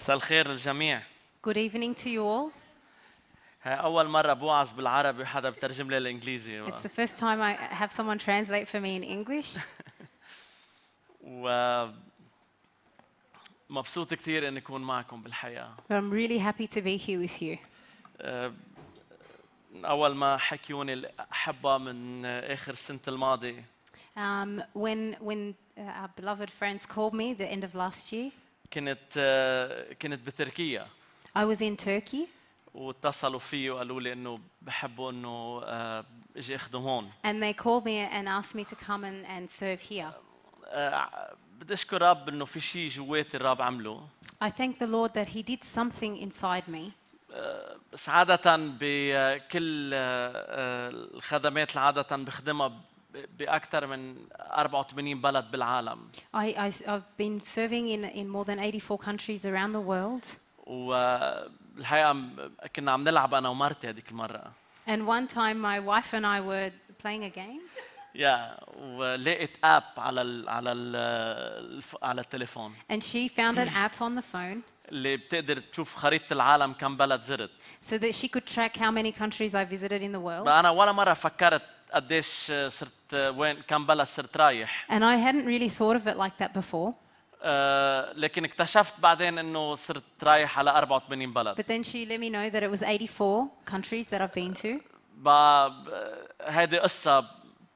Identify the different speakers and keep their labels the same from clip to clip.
Speaker 1: مساء الخير للجميع.
Speaker 2: Good evening to you all.
Speaker 1: أول مرة بوعظ بالعربي وحدا بترجم لي الإنجليزي. It's the
Speaker 2: first time I have someone translate for me in English.
Speaker 1: و مبسوط كثير إني أكون معكم بالحقيقة.
Speaker 2: But I'm really happy to be here with you.
Speaker 1: أول ما حكيوني الأحبة من آخر السنة الماضية.
Speaker 2: Um, when when our beloved friends called me the end of last year.
Speaker 1: كنت كنت بتركيا
Speaker 2: I was in Turkey
Speaker 1: واتصلوا فيي وقالوا لي انه بحبوا انه آه، اجي اخدم هون
Speaker 2: and they called me and asked me to come and, and serve here
Speaker 1: آه، بدي اشكر رب انه في شيء جواتي الرب عمله
Speaker 2: I thank the Lord that he did something inside me
Speaker 1: آه، بس عادة بكل الخدمات اللي عادة بخدمها باكثر من 84 بلد بالعالم.
Speaker 2: I I've been serving in in more than 84 countries around the world.
Speaker 1: والحقيقه كنا عم نلعب انا ومرتي هذيك المره.
Speaker 2: And one time my wife and I were playing a game.
Speaker 1: Yeah, ولقيت اب على ال على ال على التليفون.
Speaker 2: And she found an app on the phone.
Speaker 1: اللي بتقدر تشوف خريطة العالم كم بلد زرت.
Speaker 2: So that she could track how many countries I visited in the world. أنا
Speaker 1: ولا مرة فكرت قديش صرت وين كم صرت رايح
Speaker 2: And I hadn't really thought of it like that before.
Speaker 1: لكن اكتشفت بعدين انه صرت رايح على 84 بلد But
Speaker 2: then she let me know that it was 84 countries that I've been to.
Speaker 1: قصه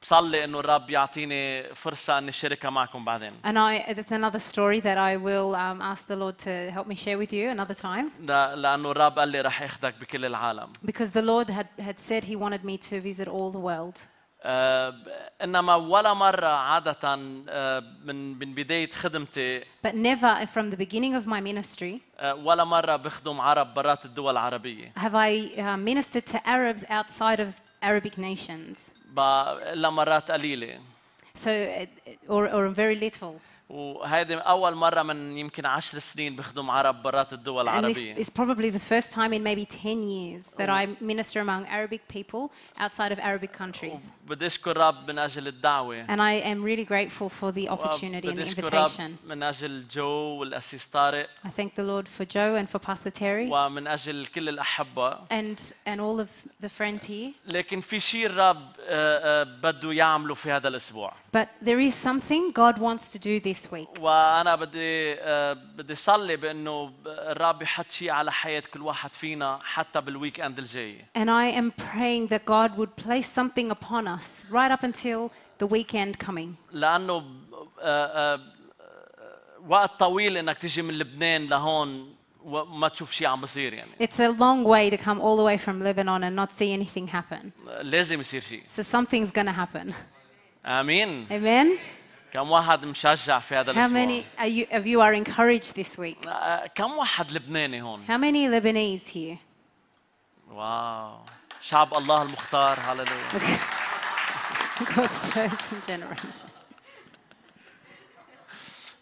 Speaker 1: بصلي انه الرب يعطيني فرصه اني شاركها معكم بعدين.
Speaker 2: And I there's another story that I will um, ask the Lord to help me share with you another time.
Speaker 1: لانه الرب قال لي راح اخذك بكل العالم.
Speaker 2: Because the Lord had had said he wanted me to visit all the world. Uh,
Speaker 1: انما ولا مره عاده uh, من من بدايه خدمتي
Speaker 2: But never from the beginning of my ministry
Speaker 1: uh, ولا مره بخدم عرب برات الدول العربيه
Speaker 2: Have I uh, ministered to Arabs outside of Arabic nations
Speaker 1: لمرات قليله.
Speaker 2: So, eh, or, or very little.
Speaker 1: وهذه اول مره من يمكن 10 سنين بخدم عرب برات الدول العربيه. And it's
Speaker 2: probably the first time in maybe 10 years that I minister among Arabic people outside of Arabic countries.
Speaker 1: بدي اشكر رب من اجل الدعوه. And
Speaker 2: I am really grateful for the opportunity and the invitation.
Speaker 1: من اجل جو والاسيس طارق.
Speaker 2: I thank the Lord for Joe and for Pastor Terry.
Speaker 1: ومن اجل كل الاحبه.
Speaker 2: And and all of the friends here.
Speaker 1: لكن في شيء الرب بده يعمله في هذا الاسبوع.
Speaker 2: But there is something God wants to do this week.
Speaker 1: وانا بدي بدي صلي بانه الرب يحط شيء على كل واحد فينا حتى بالويك اند الجاي.
Speaker 2: And I am praying that God would place something upon us right up until the weekend coming.
Speaker 1: لانه وقت طويل انك تيجي من لبنان لهون وما تشوف شيء عم بصير يعني.
Speaker 2: It's a long way to come all the way from Lebanon and not see anything happen.
Speaker 1: لازم يصير شيء. So
Speaker 2: something's gonna happen. امين امين
Speaker 1: كم واحد مشجع في هذا الاسبوع؟ How many
Speaker 2: are you, of you are encouraged this
Speaker 1: week? كم واحد لبناني هون؟ How
Speaker 2: many Lebanese here?
Speaker 1: واو شعب الله المختار هللويا. God's chosen generation.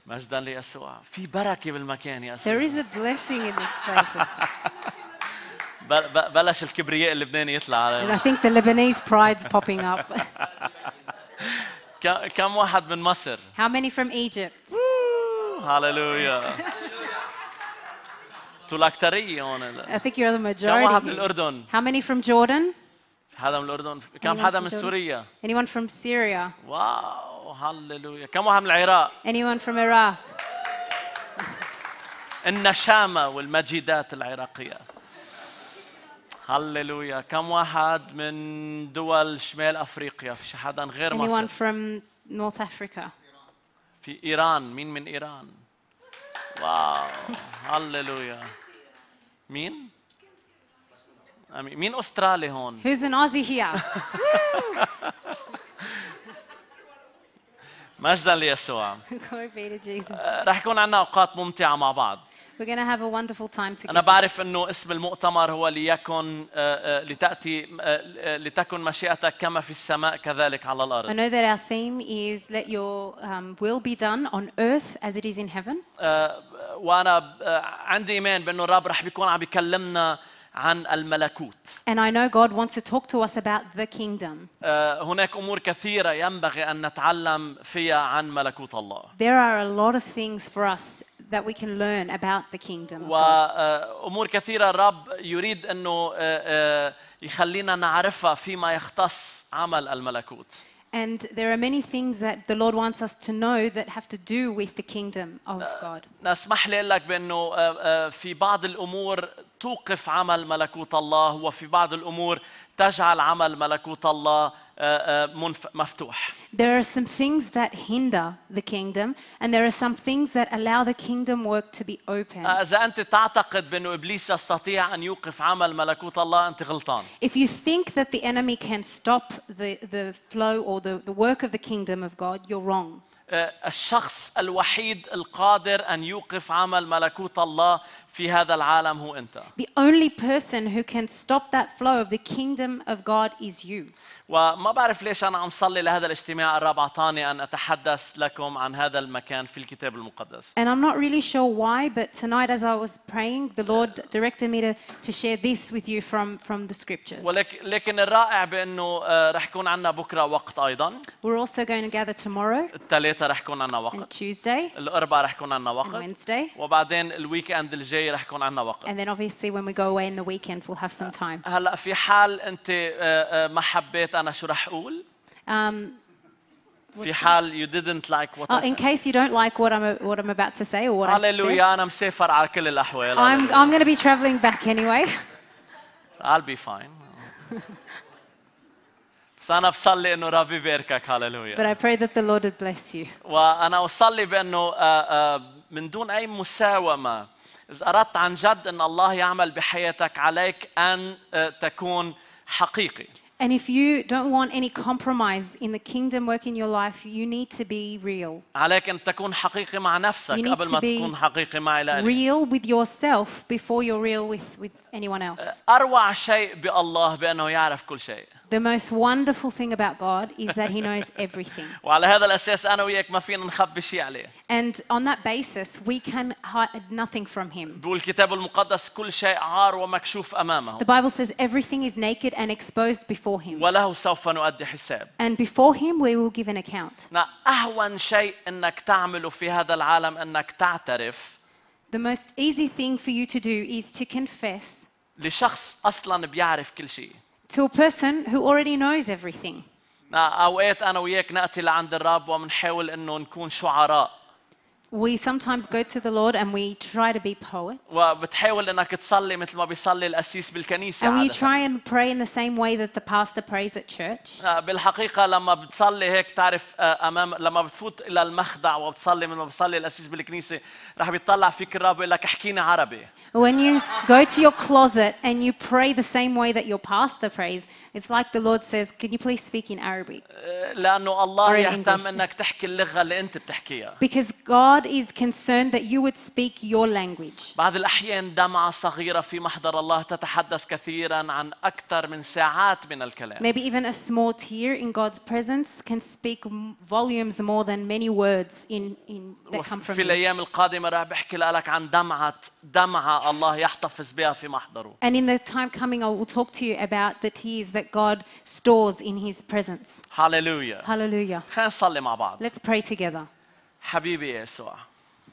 Speaker 1: مجدا ليسوع في بركه بالمكان يا اسوع. There
Speaker 2: is a blessing in this place.
Speaker 1: بلش الكبرياء اللبناني يطلع علينا. I think the Lebanese
Speaker 2: pride's popping up.
Speaker 1: كم واحد من مصر؟ How
Speaker 2: many from Egypt?
Speaker 1: هللويا انتوا الأكترية هون I think you're the majority. كم واحد من الأردن؟ How
Speaker 2: many from Jordan?
Speaker 1: حدا من الأردن كم حدا من سوريا؟
Speaker 2: Anyone from Syria?
Speaker 1: واو هللويا كم واحد من العراق؟ Anyone from Iraq? النشامة والمجيدات العراقية هللويا كم واحد من دول شمال افريقيا في حدا غير Anyone
Speaker 2: from North Africa?
Speaker 1: في ايران مين من ايران واو هللويا مين مين استرالي هون Who's an
Speaker 2: Aussie here?
Speaker 1: مجدا ليسوع آه، رح يكون عندنا اوقات ممتعه مع بعض
Speaker 2: We're going to have a wonderful time together. أنا بعرف
Speaker 1: إنه اسم المؤتمر هو ليكن آه، آه، لتأتي آه، لتكن مشيئتك كما في السماء كذلك على الأرض. I know that
Speaker 2: our theme is let your um, will be done on earth as it is in heaven.
Speaker 1: وأنا عندي إيمان بإنه الرب رح بيكون عم بيكلمنا عن الملكوت.
Speaker 2: And I know God wants to talk to us about the kingdom.
Speaker 1: هناك أمور كثيرة ينبغي أن نتعلم فيها عن ملكوت الله.
Speaker 2: There are a lot of things for us that we can learn about the kingdom.
Speaker 1: وأمور كثيرة الرب يريد أنه يخلينا نعرفها فيما يختص عمل الملكوت.
Speaker 2: And there are many things that the Lord wants us to know that have to do with the kingdom of God.
Speaker 1: اسمح لك بانه في بعض الامور توقف عمل ملكوت الله وفي بعض الامور تجعل عمل ملكوت الله مفتوح.
Speaker 2: There are some things that hinder the kingdom and there are some things that allow the kingdom work to be open. إذا
Speaker 1: أنت تعتقد بأنه إبليس يستطيع أن يوقف عمل ملكوت الله أنت غلطان. If you
Speaker 2: think that the enemy can stop the the flow or the the work of the kingdom of God, you're wrong.
Speaker 1: الشخص الوحيد القادر ان يوقف عمل ملكوت الله في هذا العالم هو انت.
Speaker 2: The only person who can stop that flow of the kingdom of God is you.
Speaker 1: وما بعرف ليش أنا عم صلي لهذا الاجتماع الرابع أعطاني أن أتحدث لكم عن هذا المكان في الكتاب المقدس. And I'm
Speaker 2: not really sure why, but tonight as I was praying, the Lord directed me to, to share this with you from, from the
Speaker 1: scriptures. ولكن لكن الرائع بأنه آه، رح يكون عندنا بكرة وقت أيضا.
Speaker 2: We're also going to gather tomorrow.
Speaker 1: الثلاثاء رح يكون عندنا وقت. And Tuesday. الأربعاء رح يكون عندنا وقت. And Wednesday. وبعدين الويك إند الجاي رح يكون عندنا وقت.
Speaker 2: And then obviously when we go away in the weekend we'll have some آه، time. هلا
Speaker 1: في حال أنت آه، ما حبيت فهمت انا شو رح اقول؟ Um, في حال you didn't like what oh, I said. In case
Speaker 2: you don't like what I'm what I'm about to say or what Hallelujah, I أنا
Speaker 1: مسافر على كل الأحوال. I'm
Speaker 2: I'm going to be traveling back anyway.
Speaker 1: I'll be fine. بس أنا بصلي إنه ربي يباركك هللويا But I
Speaker 2: pray that the Lord would bless you.
Speaker 1: وأنا أصلي بإنه من دون أي مساومة إذا أردت عن جد إن الله يعمل بحياتك عليك أن تكون حقيقي.
Speaker 2: And if you don't want any compromise in the kingdom work in your life, you need to be real.
Speaker 1: عليك أن تكون حقيقي مع نفسك you قبل ما تكون حقيقي مع Real
Speaker 2: with yourself before you're real with with anyone else.
Speaker 1: أروع شيء بالله بأنه يعرف كل شيء.
Speaker 2: The most wonderful thing about God is that He knows everything. And on that basis we can hide nothing from Him.
Speaker 1: The Bible
Speaker 2: says everything is naked and exposed before Him. And before Him we will give an account. The most easy thing for you to do is to confess.
Speaker 1: لشخص أصلا بيعرف كل شيء
Speaker 2: to a person who already knows everything.
Speaker 1: اوقات انا وياك ناتي لعند الرب وبنحاول انه نكون شعراء
Speaker 2: we sometimes go to the Lord and we try to be poets.
Speaker 1: مثل ما بالكنيسة. And we try
Speaker 2: and pray in the same way that the pastor prays at church.
Speaker 1: بالحقيقة لما هيك تعرف امام لما بتفوت الى مثل ما بالكنيسة بيطلع فيك الرب عربي.
Speaker 2: When you go to your closet and you pray the same way that your pastor prays, it's like the Lord says, "Can you please speak in Arabic?" Because God God is concerned that you would speak your language.
Speaker 1: بعض الأحيان دمعة صغيرة في محضر الله تتحدث كثيرا عن أكثر من ساعات من الكلام. Maybe even a
Speaker 2: small tear in God's presence can speak volumes more than many words in in that come from. في
Speaker 1: الأيام القادمة راح بحكي لك عن دمعة دمعة الله يحتفظ بها في محضره.
Speaker 2: And in the time coming, I will talk to you about the tears that God stores in His presence.
Speaker 1: Hallelujah. Hallelujah. خلينا نصلي مع بعض. Let's
Speaker 2: pray together.
Speaker 1: حبيبي يسوع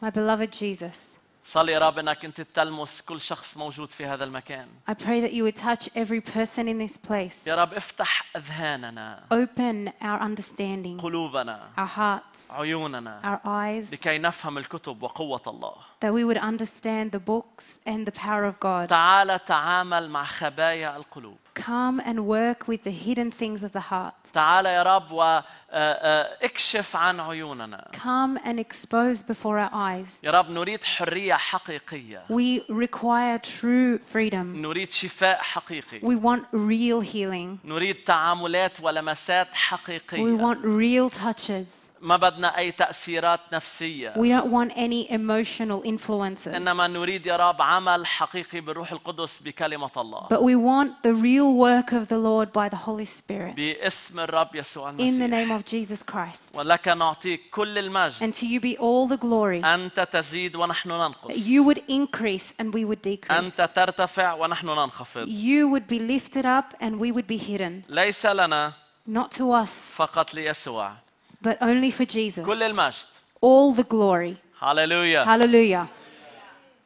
Speaker 2: My beloved Jesus.
Speaker 1: صلي يا رب انك انت تلمس كل شخص موجود في هذا المكان.
Speaker 2: I pray that you would touch every person in this place. يا رب افتح
Speaker 1: اذهاننا.
Speaker 2: Open our understanding.
Speaker 1: قلوبنا.
Speaker 2: Our hearts.
Speaker 1: عيوننا. Our eyes. لكي نفهم الكتب وقوة الله.
Speaker 2: that we would understand the books and the power of God. تعال تعامل مع خبايا القلوب. Come and work with the hidden things of the heart.
Speaker 1: تعال يا رب واكشف عن عيوننا.
Speaker 2: Come and expose before our eyes.
Speaker 1: يا رب نريد حرية حقيقية.
Speaker 2: We require true freedom.
Speaker 1: نريد شفاء حقيقي. We want
Speaker 2: real healing.
Speaker 1: نريد تعاملات ولمسات حقيقية. We
Speaker 2: want real touches.
Speaker 1: ما بدنا أي تأثيرات نفسية. We don't
Speaker 2: want any emotional influences. إنما
Speaker 1: نريد يا رب عمل حقيقي بالروح القدس بكلمة الله.
Speaker 2: But we want the real work of the Lord by the Holy Spirit.
Speaker 1: باسم الرب يسوع المسيح. In the
Speaker 2: name of Jesus Christ.
Speaker 1: ولك نعطيك كل المجد. And to you be
Speaker 2: all the glory.
Speaker 1: أنت تزيد ونحن ننقص. You
Speaker 2: would increase and we would decrease. أنت
Speaker 1: ترتفع ونحن ننخفض.
Speaker 2: You would be lifted up and we would be hidden.
Speaker 1: ليس لنا.
Speaker 2: Not to us.
Speaker 1: فقط ليسوع.
Speaker 2: but only for Jesus. كل المجد. All the glory.
Speaker 1: Hallelujah.
Speaker 2: Hallelujah.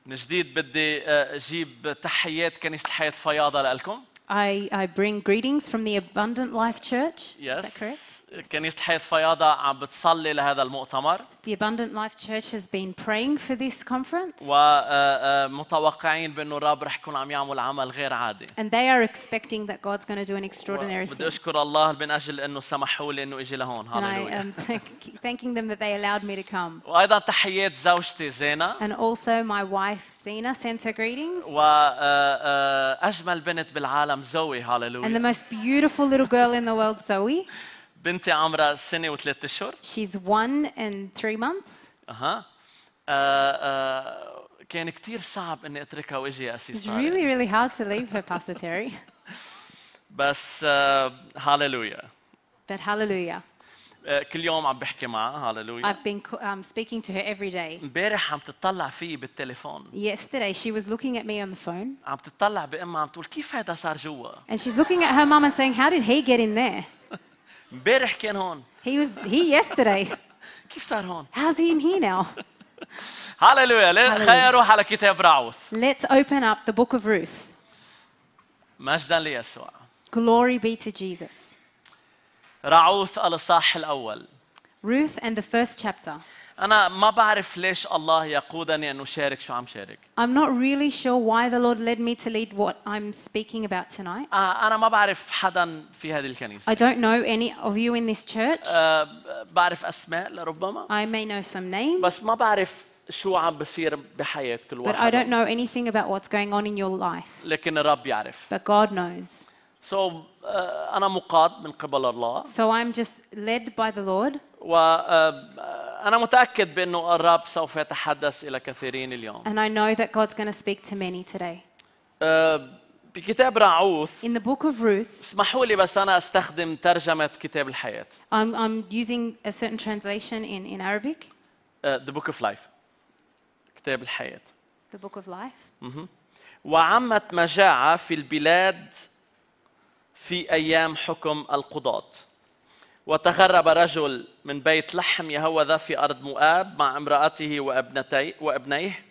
Speaker 1: من جديد بدي اجيب تحيات كنيسه الحياه فياضه لكم.
Speaker 2: I, I bring greetings from the Abundant Life Church.
Speaker 1: Yes. Is that correct? كنيسة حياة فياضة عم بتصلي لهذا المؤتمر.
Speaker 2: The Abundant Life Church has been praying for this conference.
Speaker 1: ومتوقعين بأنه الرب رح يكون عم يعمل عمل غير عادي.
Speaker 2: And they are expecting that God's going to do an extraordinary thing. بدي
Speaker 1: أشكر الله من أجل أنه سمحوا لي أنه إجي لهون. And I am
Speaker 2: thanking them that they allowed me to come.
Speaker 1: وأيضا تحيات زوجتي زينة. And
Speaker 2: also my wife Zena sends her greetings.
Speaker 1: وأجمل بنت بالعالم زوي هاليلويا. And the most
Speaker 2: beautiful little girl in the world Zoe.
Speaker 1: بنتي عمرها سنه وثلاث اشهر She's
Speaker 2: one and three months.
Speaker 1: اها آه، آه، كان كثير صعب اني اتركها واجي It's really,
Speaker 2: really hard to leave her, Pastor Terry.
Speaker 1: بس آه، هاليلويا
Speaker 2: But hallelujah.
Speaker 1: كل يوم عم بحكي معها هاليلويا I've
Speaker 2: been um, speaking to her every day.
Speaker 1: امبارح عم تطلع فيي بالتليفون
Speaker 2: Yesterday, she was looking at me on the phone
Speaker 1: عم تطلع بامها عم تقول كيف هيدا صار جوا
Speaker 2: and she's looking at her mom and saying, How did he get in there?
Speaker 1: امبارح كان هون
Speaker 2: He was he yesterday. كيف صار هون؟ How's he in here now?
Speaker 1: هللويا خلينا نروح على كتاب رعوث
Speaker 2: Let's open up the book of Ruth.
Speaker 1: مجدا ليسوع
Speaker 2: Glory be to Jesus.
Speaker 1: رعوث الإصحاح الأول
Speaker 2: Ruth and the first chapter.
Speaker 1: أنا ما بعرف ليش الله يقودني أن أشارك شو عم شارك.
Speaker 2: I'm not really sure why the Lord led me to lead what I'm speaking about tonight.
Speaker 1: أنا ما بعرف حدا في هذه الكنيسة. I don't
Speaker 2: know any of you in this church.
Speaker 1: بعرف أسماء لربما.
Speaker 2: I may know some names.
Speaker 1: بس ما بعرف شو عم بصير بحياة كل واحد. But I don't know
Speaker 2: anything about what's going on in your life.
Speaker 1: لكن الرب يعرف. But God knows. So uh, أنا مقاد من قبل الله. So
Speaker 2: I'm just led by the Lord.
Speaker 1: و أنا متأكد بأنه الرب سوف يتحدث إلى كثيرين اليوم.
Speaker 2: And I know that God's going to speak to many today.
Speaker 1: بكتاب رعوث In the book of Ruth. اسمحوا لي بس أنا أستخدم ترجمة كتاب الحياة.
Speaker 2: I'm, I'm using a certain translation in, in Arabic.
Speaker 1: Uh, the book of life. كتاب الحياة.
Speaker 2: The book of life.
Speaker 1: Mm -hmm. وعمت مجاعة في البلاد في أيام حكم القضاة وتغرب رجل من بيت لحم يهوذا في أرض مؤاب مع امرأته وابنتي وابنيه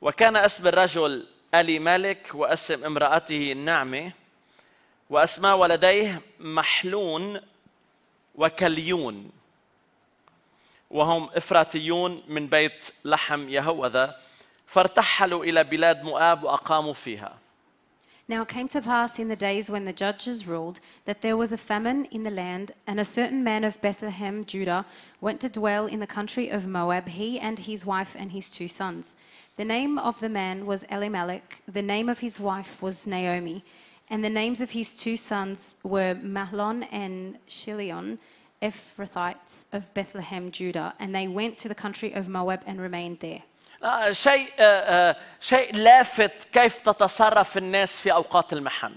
Speaker 1: وكان اسم الرجل ألي مالك واسم امرأته النعمة وأسماء ولديه محلون وكليون وهم إفراتيون من بيت لحم يهوذا فارتحلوا إلى بلاد مؤاب وأقاموا فيها
Speaker 2: Now it came to pass in the days when the judges ruled that there was a famine in the land, and a certain man of Bethlehem, Judah, went to dwell in the country of Moab, he and his wife and his two sons. The name of the man was Elimelech, the name of his wife was Naomi, and the names of his two sons were Mahlon and Shilion, Ephrathites of Bethlehem, Judah, and they went to the country of Moab and remained there.
Speaker 1: شيء شيء لافت كيف تتصرف الناس في اوقات المحن.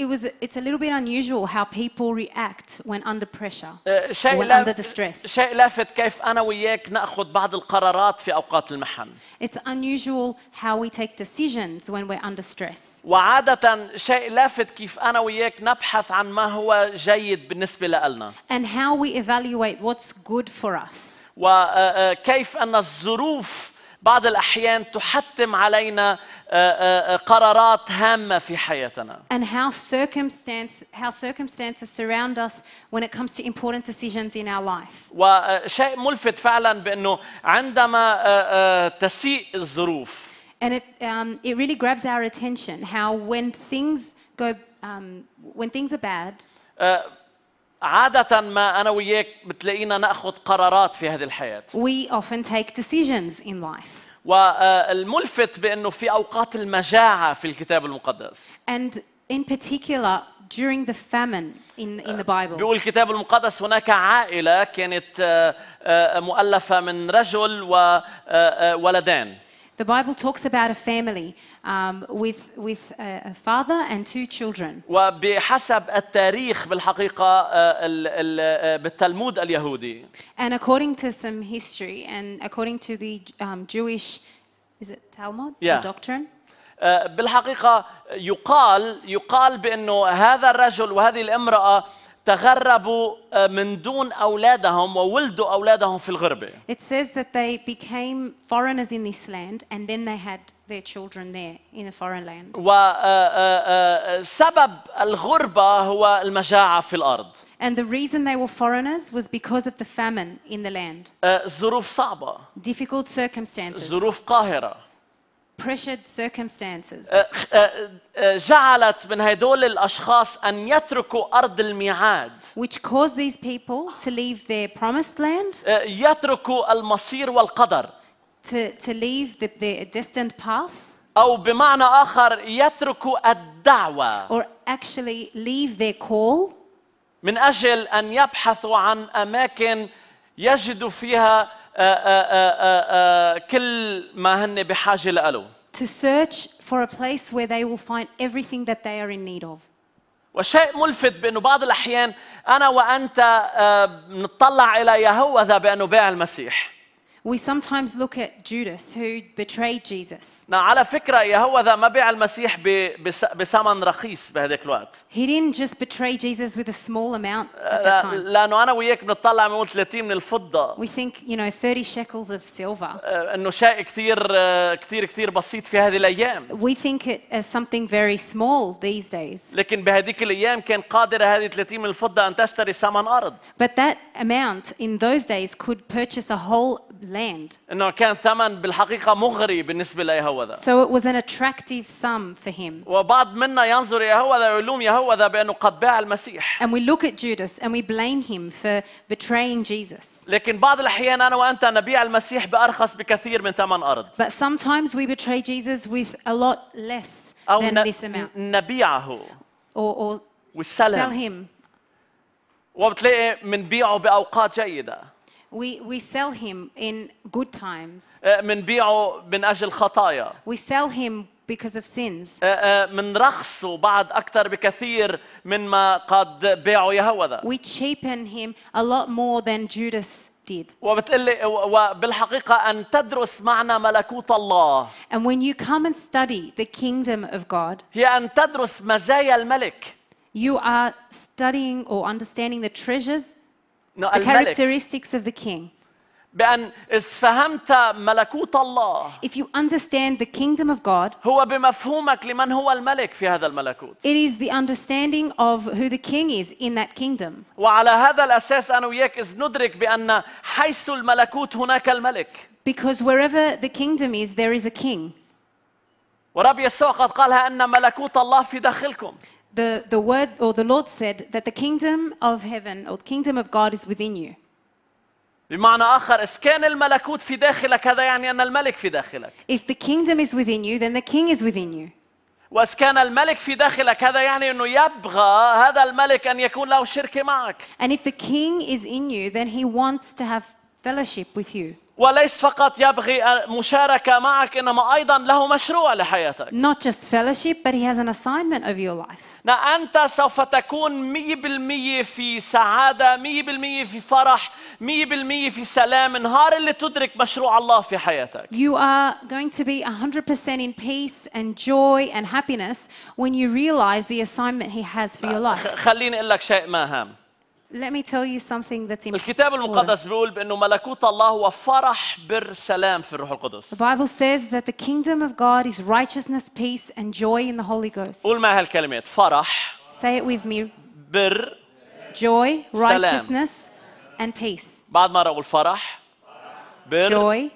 Speaker 2: It was it's a little bit unusual how people react when under pressure
Speaker 1: شيء when under distress. شيء لافت كيف انا وياك ناخذ بعض القرارات في اوقات المحن.
Speaker 2: It's unusual how we take decisions when we're under stress.
Speaker 1: وعادة شيء لافت كيف انا وياك نبحث عن ما هو جيد بالنسبة لنا.
Speaker 2: And how we evaluate what's good for us.
Speaker 1: وكيف ان الظروف بعض الأحيان تحتم علينا قرارات هامة في حياتنا.
Speaker 2: And how circumstance how circumstances surround us when it comes to important decisions in our life.
Speaker 1: وشيء ملفت فعلا بأنه عندما تسيء الظروف.
Speaker 2: And it um, it really grabs our attention how when things go um, when things are bad.
Speaker 1: عادة ما أنا وياك بتلاقينا نأخذ قرارات في هذه الحياة.
Speaker 2: We often take decisions in life.
Speaker 1: والملفت بأنه في أوقات المجاعة في الكتاب المقدس.
Speaker 2: And in particular during the famine in, in the Bible. بيقول
Speaker 1: الكتاب المقدس هناك عائلة كانت آه، آه، مؤلفة من رجل وولدان. آه،
Speaker 2: The Bible talks about a family um, with, with a, a father and two children. And according to some history and according to the um, Jewish, is it Talmud? Yeah.
Speaker 1: doctrine? Uh, بالحقيقة يقال يقال بأنه هذا الرجل وهذه الامرأة تغربوا من دون أولادهم وولدوا أولادهم في الغربة.
Speaker 2: It says that they became foreigners in this land and then they had their children there in a foreign land.
Speaker 1: وسبب الغربة هو المجاعة في الأرض.
Speaker 2: And the reason they were foreigners was because of the famine in the land.
Speaker 1: ظروف صعبة. Difficult circumstances. ظروف قاهرة. pressured circumstances. جعلت من هدول الأشخاص أن يتركوا أرض الميعاد. Which caused these people to leave their promised land. يتركوا المصير والقدر. To, to leave the, the destined path. أو بمعنى آخر يتركوا الدعوة. Or actually leave their call. من أجل أن يبحثوا عن أماكن يجدوا فيها آه، آه، آه، كل ما هن بحاجه له
Speaker 2: to search for a place where they will find everything that they are in need of.
Speaker 1: وشيء ملفت بانه بعض الاحيان انا وانت بنطلع الى يهوذا بانه باع المسيح.
Speaker 2: We sometimes look at Judas who betrayed Jesus.
Speaker 1: على فكرة يهوذا ما بيع المسيح بثمن رخيص بهذاك الوقت.
Speaker 2: He didn't just betray Jesus with a small amount at uh, that time.
Speaker 1: لأنه أنا وياك بنطلع بنقول 30 من الفضة. We
Speaker 2: think you know 30 shekels of silver. إنه
Speaker 1: شيء كثير كثير كثير بسيط في هذه الأيام.
Speaker 2: We think it as something very small these days.
Speaker 1: لكن بهذيك الأيام كان قادرة هذه 30 من الفضة أن تشتري ثمن أرض.
Speaker 2: But that amount in those days could purchase a whole
Speaker 1: land. So
Speaker 2: it was an attractive sum for him. And we look at Judas and we blame him for betraying Jesus.
Speaker 1: But
Speaker 2: sometimes we betray Jesus with a lot less than this amount.
Speaker 1: أو نبيعه. Or, we sell him. وبتلاقي بنبيعه باوقات جيده
Speaker 2: We, we sell him in good times.
Speaker 1: بنبيعه آه، من اجل خطايا. We sell him because of sins. بنرخصه آه، آه، بعد اكثر بكثير من ما قد باعه يهوذا. We cheapen him a lot more than Judas did. وبتقلي وبالحقيقة أن تدرس معنى ملكوت الله. And
Speaker 2: when you come and study the kingdom of God. هي أن تدرس مزايا الملك. you are studying or understanding the treasures,
Speaker 1: the characteristics of the king. بأن فهمت ملكوت الله If you understand the kingdom of God هو بمفهومك لمن هو الملك في هذا الملكوت It is the understanding
Speaker 2: of who the king is in that kingdom
Speaker 1: وعلى هذا الأساس أنا وياك إذ ندرك بأن حيث الملكوت هناك الملك
Speaker 2: Because wherever the kingdom is there is a king
Speaker 1: ورب يسوع قد قالها أن ملكوت الله في داخلكم
Speaker 2: the, the word or the Lord said that the kingdom of heaven or the kingdom of God is within you.
Speaker 1: If the
Speaker 2: kingdom is within you, then the king is within you.
Speaker 1: الملك في داخلك هذا يعني انه يبغى هذا الملك ان يكون له شركه معك. And if the king is in you, then he wants to have fellowship with you. وليس فقط يبغي مشاركة معك إنما أيضا له مشروع لحياتك. Not just
Speaker 2: fellowship, but he has an assignment over your
Speaker 1: life. أنت سوف تكون 100% في سعادة، 100% في فرح، 100% في سلام النهار اللي تدرك مشروع الله في حياتك.
Speaker 2: You are going to be 100% in peace and joy and happiness when you realize the assignment he has for your life.
Speaker 1: خليني أقول لك شيء ما هام.
Speaker 2: Let me tell you something that's important. الكتاب المقدس
Speaker 1: بيقول بأنه ملكوت الله هو فرح بر سلام في الروح القدس. The
Speaker 2: Bible says that the kingdom of God is righteousness, peace and joy in the Holy Ghost. قول
Speaker 1: معي هالكلمات فرح.
Speaker 2: Say it with me. بر. Joy, righteousness and peace.
Speaker 1: بعد مرة أقول فرح. بر. Joy,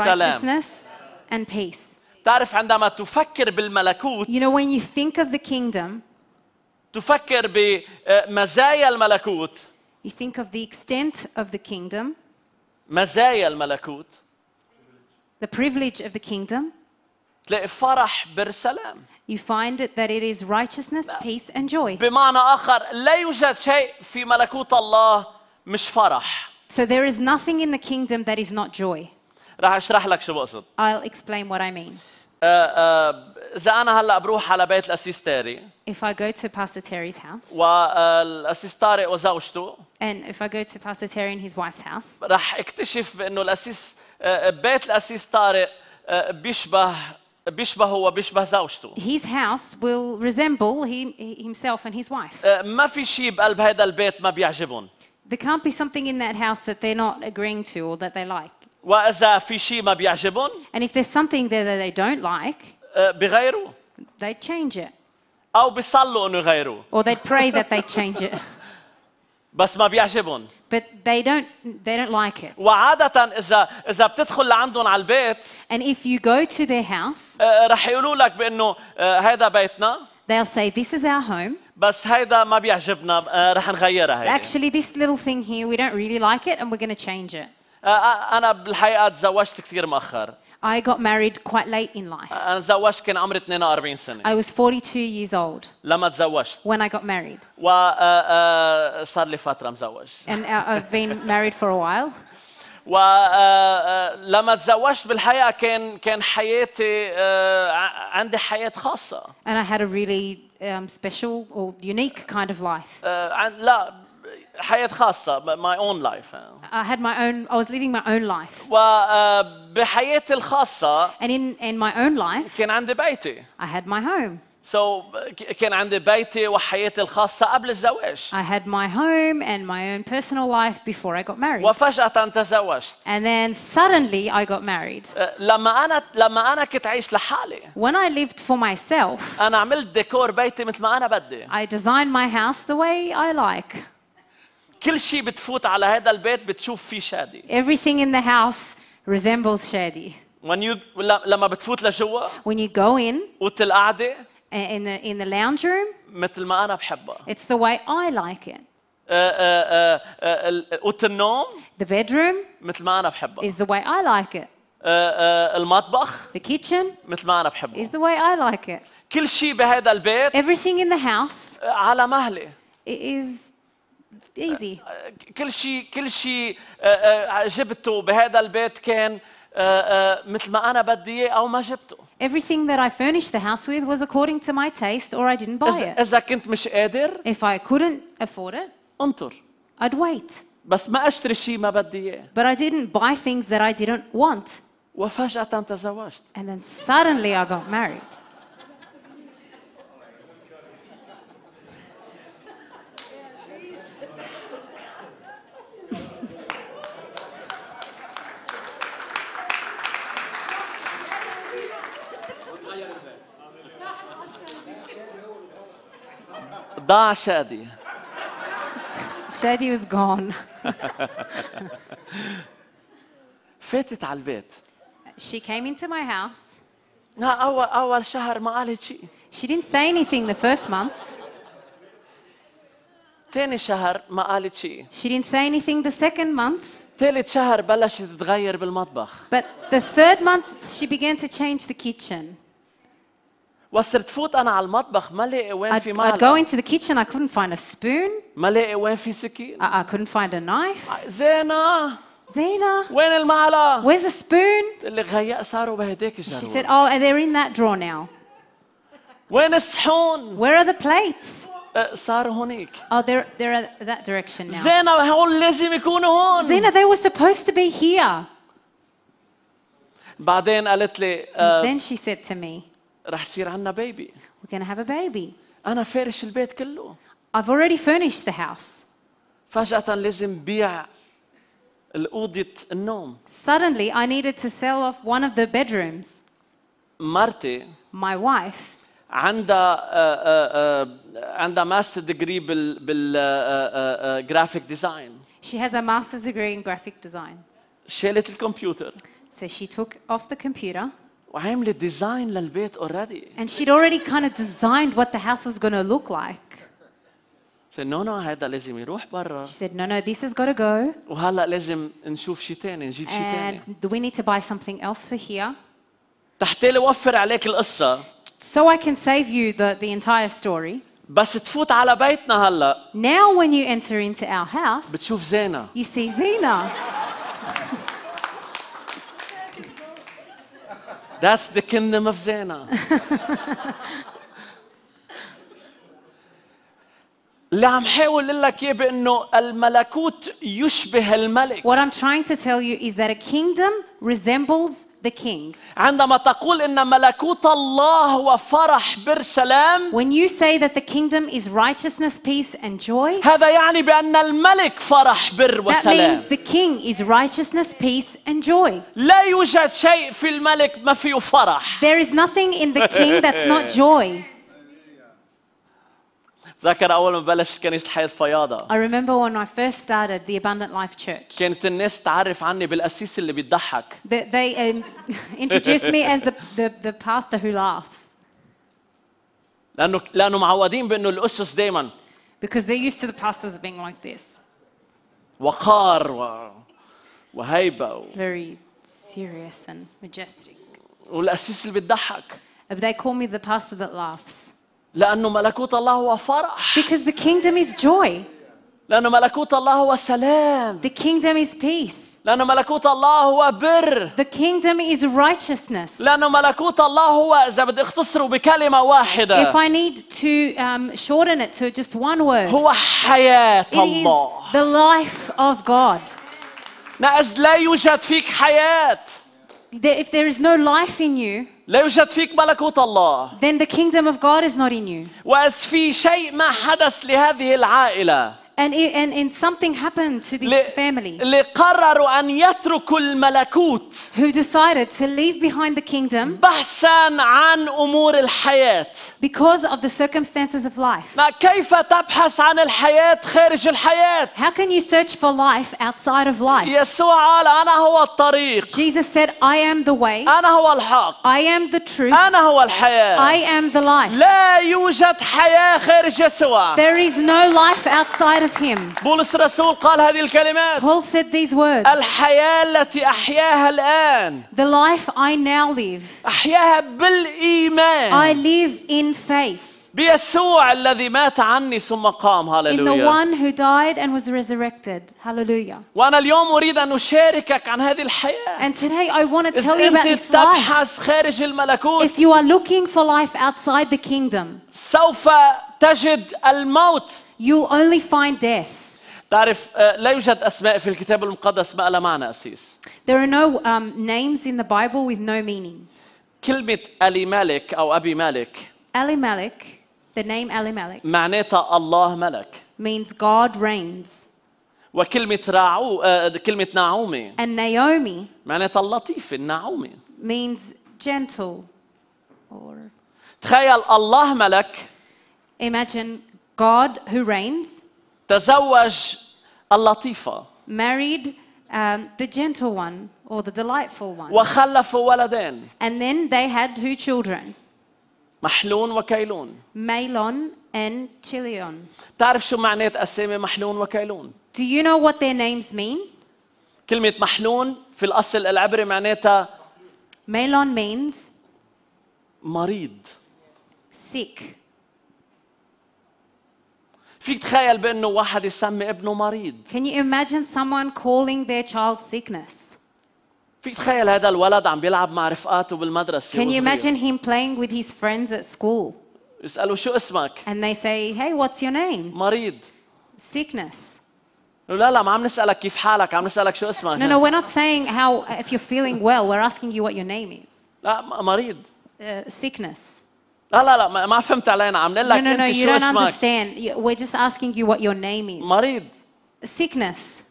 Speaker 1: righteousness
Speaker 2: and peace.
Speaker 1: تعرف عندما تفكر بالملكوت.
Speaker 2: You know when you think of the kingdom.
Speaker 1: تفكر بمزايا الملكوت
Speaker 2: You think of the extent of the kingdom.
Speaker 1: مزايا الملكوت.
Speaker 2: The privilege of the kingdom.
Speaker 1: تلاقي فرح بالسلام.
Speaker 2: You find that it is righteousness, لا. peace and joy.
Speaker 1: بمعنى آخر لا يوجد شيء في ملكوت الله مش فرح. So
Speaker 2: there is nothing in the kingdom that is not joy.
Speaker 1: راح أشرح لك شو بقصد.
Speaker 2: I'll explain what I mean.
Speaker 1: اذا uh, انا uh, هلا بروح على بيت الاسيس
Speaker 2: If I go to Pastor
Speaker 1: Terry's house والاسيس وزوجته
Speaker 2: and if I go to Pastor Terry and his wife's
Speaker 1: house رح اكتشف انه الاسيس بيت الاسيس طارق بيشبه بيشبهه وبيشبه زوجته.
Speaker 2: His house will resemble him, himself and his wife.
Speaker 1: ما في شيء بقلب هذا البيت ما بيعجبهم.
Speaker 2: There can't be something in that house that they're not agreeing to or that they like.
Speaker 1: وإذا في شيء ما بيعجبهم
Speaker 2: And if there's something there that they don't like,
Speaker 1: uh,
Speaker 2: they change it.
Speaker 1: أو بيصلوا إنه يغيروا
Speaker 2: Or they pray that they change it.
Speaker 1: بس ما بيعجبهم
Speaker 2: But they don't, they
Speaker 1: don't like it. وعادة إذا إذا بتدخل لعندهم على البيت And if you go to their house, رح يقولوا لك بإنه بيتنا they'll say, This is our home. بس هيدا ما بيعجبنا رح نغيرها
Speaker 2: Actually, this little thing here, we don't really like it and we're going
Speaker 1: to change it. انا بالحقيقه تزوجت كثير مؤخر
Speaker 2: I got married quite late in life.
Speaker 1: أنا تزوجت كان عمري 42 سنة. I
Speaker 2: was 42 years old.
Speaker 1: لما تزوجت. When I got married. و صار لي فترة مزوج. And
Speaker 2: I've been married for a while.
Speaker 1: و لما تزوجت بالحقيقة كان كان حياتي عندي حياة خاصة.
Speaker 2: And I had a really um, special or
Speaker 1: unique kind of life. لا حياة خاصة my own life. I
Speaker 2: had my own I was living my own life.
Speaker 1: وبحياتي and in in my own life كان عندي بيتي. I had my home. So كان عندي بيتي وحياتي الخاصة قبل الزواج.
Speaker 2: I had my home and my own personal life before I got married. وفجأة
Speaker 1: تزوجت. And then suddenly I got married. لما أنا لما أنا كنت عايش لحالي. When I lived for myself. أنا عملت ديكور بيتي مثل ما أنا بدي. I designed
Speaker 2: my house the way I like.
Speaker 1: كل شيء بتفوت على هذا البيت بتشوف فيه شادي.
Speaker 2: Everything in the house resembles shady.
Speaker 1: When you لما بتفوت لجوا
Speaker 2: When you go in
Speaker 1: اوضة القعدة
Speaker 2: in the in the lounge room
Speaker 1: مثل ما أنا
Speaker 2: بحبها. It's the way I like it.
Speaker 1: اوضة النوم The bedroom مثل ما أنا بحبها. Is the way I like it. المطبخ The kitchen مثل ما أنا بحبه. Is the way I like it. كل شيء بهذا البيت Everything in the house على مهلي. It is ايزي كل شيء كل شيء جبته بهذا البيت كان مثل ما انا بدي اياه او ما جبته
Speaker 2: Everything that I furnished the house with was according to my taste or I didn't buy it.
Speaker 1: اذا كنت مش قادر
Speaker 2: If I couldn't afford
Speaker 1: it انطر I'd wait. بس ما اشتري شيء ما بدي اياه
Speaker 2: But I didn't buy things that I didn't want. وفجأة تزوجت. And then suddenly I got married.
Speaker 1: Da, Shadi. Shadi was gone. فاتت على البيت.
Speaker 2: She came into my house. أول أول شهر ما قالت شيء. She didn't say anything the first month.
Speaker 1: تاني شهر ما قالت شيء. She didn't say anything the second month. ثالث شهر بلشت تتغير بالمطبخ. But
Speaker 2: the third month she began to change the
Speaker 1: kitchen. وصرت فوت انا على المطبخ ما وين في I'd, I'd go into the kitchen. I couldn't find a spoon. ما وين في سكين I, I couldn't find a knife. Zena. Zena, وين المعلقه where's the spoon? تقول لي غياء صاروا بهديك She said, Oh, they're in that drawer now. وين الصحون Where are the plates? أه،
Speaker 2: هونيك Oh, they're, they're at that direction now.
Speaker 1: زينه هون لازم يكونوا هون Zena, they
Speaker 2: were supposed to be here.
Speaker 1: بعدين قالت لي Then she said to me, راح يصير عندنا بيبي We're gonna have a baby. انا فارش البيت كله I've already furnished the house. فجأة لازم بيع الأوضة النوم
Speaker 2: Suddenly I needed to sell off one of the bedrooms.
Speaker 1: مرتي
Speaker 2: My wife
Speaker 1: عندها uh, uh, uh, عندها ماستر ديجري بال بالجرافيك ديزاين
Speaker 2: she has a master's degree in graphic design. شالت الكمبيوتر So she took off the computer
Speaker 1: ديزاين للبيت
Speaker 2: And she'd already kind of designed what the house was going to look like.
Speaker 1: said no no هذا لازم يروح برا. She
Speaker 2: said no no this has got to go.
Speaker 1: وهلا لازم نشوف شيء ثاني نجيب شيء ثاني.
Speaker 2: And we need to buy something else for here. عليك So I can save you the the entire story. بس تفوت على
Speaker 1: بيتنا هلا.
Speaker 2: Now when you enter into our house.
Speaker 1: بتشوف زينة.
Speaker 2: You see زينة.
Speaker 1: That's the kingdom of Zana. What I'm trying to tell you is that a kingdom resembles the king. عندما تقول ان ملكوت الله هو فرح بر سلام When
Speaker 2: you say that the
Speaker 1: kingdom is righteousness, peace and joy, هذا يعني بان الملك فرح بر that means the king is righteousness, peace and joy. لا يوجد شيء في الملك ما فيه فرح There is nothing in the king that's not joy. ذكر اول ما بلشت كنيسه حياه فياضه
Speaker 2: I remember when I first started the Abundant Life Church
Speaker 1: كانت الناس تعرف عني بالقسيس اللي بيضحك
Speaker 2: They, they um, introduced me as the, the, the pastor who laughs
Speaker 1: لانه لانه معودين بانه الاسس دائما
Speaker 2: because they're used to the pastors being like this
Speaker 1: وقار و... وهيبه و... very serious and majestic والقسيس اللي
Speaker 2: بيضحك They call me the pastor that laughs لأنه ملكوت الله هو فرح. Because
Speaker 1: the kingdom is joy. لأنه ملكوت الله هو سلام. The kingdom is peace. لأنه ملكوت الله هو بر. The kingdom is righteousness. لأنه ملكوت الله هو إذا بدي أختصره بكلمة واحدة. If I need to um, shorten it to just
Speaker 2: one word. هو حياة it الله. It is the life of God.
Speaker 1: لا يوجد فيك حياة. If there is no life in you. لا يوجد فيك ملكوت الله. Then the kingdom of God is not in you. وإذ في شيء ما حدث
Speaker 2: لهذه العائلة. And, and, and something happened to this family. Who decided to leave behind the kingdom. Because
Speaker 1: of the circumstances of life. How can you search for life outside of life? Jesus said I am the way. I am the truth. I am the life. There is no life outside of of him. بولس الرسول قال هذه الكلمات. Paul said these words.
Speaker 2: الحياة
Speaker 1: التي أحياها الآن. The life I now live. أحياها بالإيمان. I live in faith. بيسوع الذي مات عني ثم قام هللويا. In the one
Speaker 2: who died and was resurrected. Hallelujah.
Speaker 1: وأنا اليوم أريد أن أشاركك عن هذه الحياة. And today I want to tell you about this life. إذا أنت تبحث خارج الملكوت. If you are looking for life outside the kingdom. سوف تجد الموت you'll only find death. تعرف لا يوجد أسماء في الكتاب المقدس ما لها معنى أسيس.
Speaker 2: There are no um, names in the Bible with no meaning.
Speaker 1: كلمة ألي مالك أو أبي مالك.
Speaker 2: ألي مالك, the name ألي مالك.
Speaker 1: معناتها الله ملك.
Speaker 2: Means God reigns.
Speaker 1: وكلمة راعو كلمة نعومي.
Speaker 2: And Naomi.
Speaker 1: معناتها اللطيف النعومي.
Speaker 2: Means gentle.
Speaker 1: Or. تخيل الله ملك. Imagine God who reigns. تزوج اللطيفة. Married um,
Speaker 2: the gentle one or the delightful one.
Speaker 1: وخلفوا ولدين.
Speaker 2: And then they had two
Speaker 1: children. محلون وكيلون.
Speaker 2: Malon and Chilion.
Speaker 1: تعرف شو معنات أسامي محلون وكيلون؟
Speaker 2: Do you know what their names mean?
Speaker 1: كلمة محلون في الأصل العبري معناتها Malon means مريض. Sick. فيك تخيل بانه واحد يسمي ابنه مريض
Speaker 2: Can you imagine someone calling their child sickness?
Speaker 1: فيك تخيل هذا الولد عم بيلعب مع رفقاته بالمدرسة Can you imagine
Speaker 2: him playing with his friends at school?
Speaker 1: يسألوا شو اسمك؟
Speaker 2: And they say, hey, what's your name? مريض. Sickness.
Speaker 1: لا لا ما عم نسألك كيف حالك، عم نسألك شو اسمك. No, no,
Speaker 2: we're not saying how if you're feeling well. We're asking you what your name is.
Speaker 1: لا مريض. Uh, sickness. لا لا لا ما فهمت علينا عم نقول لك no, no, no, انت شو اسمك understand. We're
Speaker 2: just asking you what your name is. مريض sickness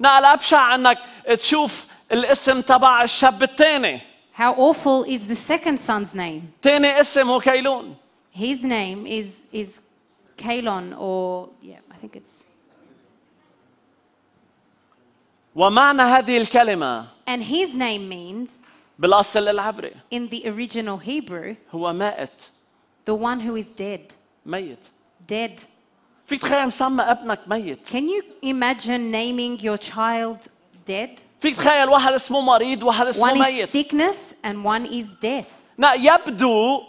Speaker 1: نقل ابشع انك تشوف الاسم تبع الشاب الثاني How
Speaker 2: awful is the second son's name?
Speaker 1: ثاني اسم هو كيلون.
Speaker 2: His name is is
Speaker 1: Kalon or yeah, I think it's ومعنى هذه الكلمة
Speaker 2: and his name means
Speaker 1: بالاصل العبري
Speaker 2: in the original Hebrew هو مائت the one who is dead ميت dead تخيل مسمى ابنك ميت can you imagine naming your child dead
Speaker 1: فيك تخيل واحد اسمه مريض واحد اسمه one ميت is sickness and one is death يبدو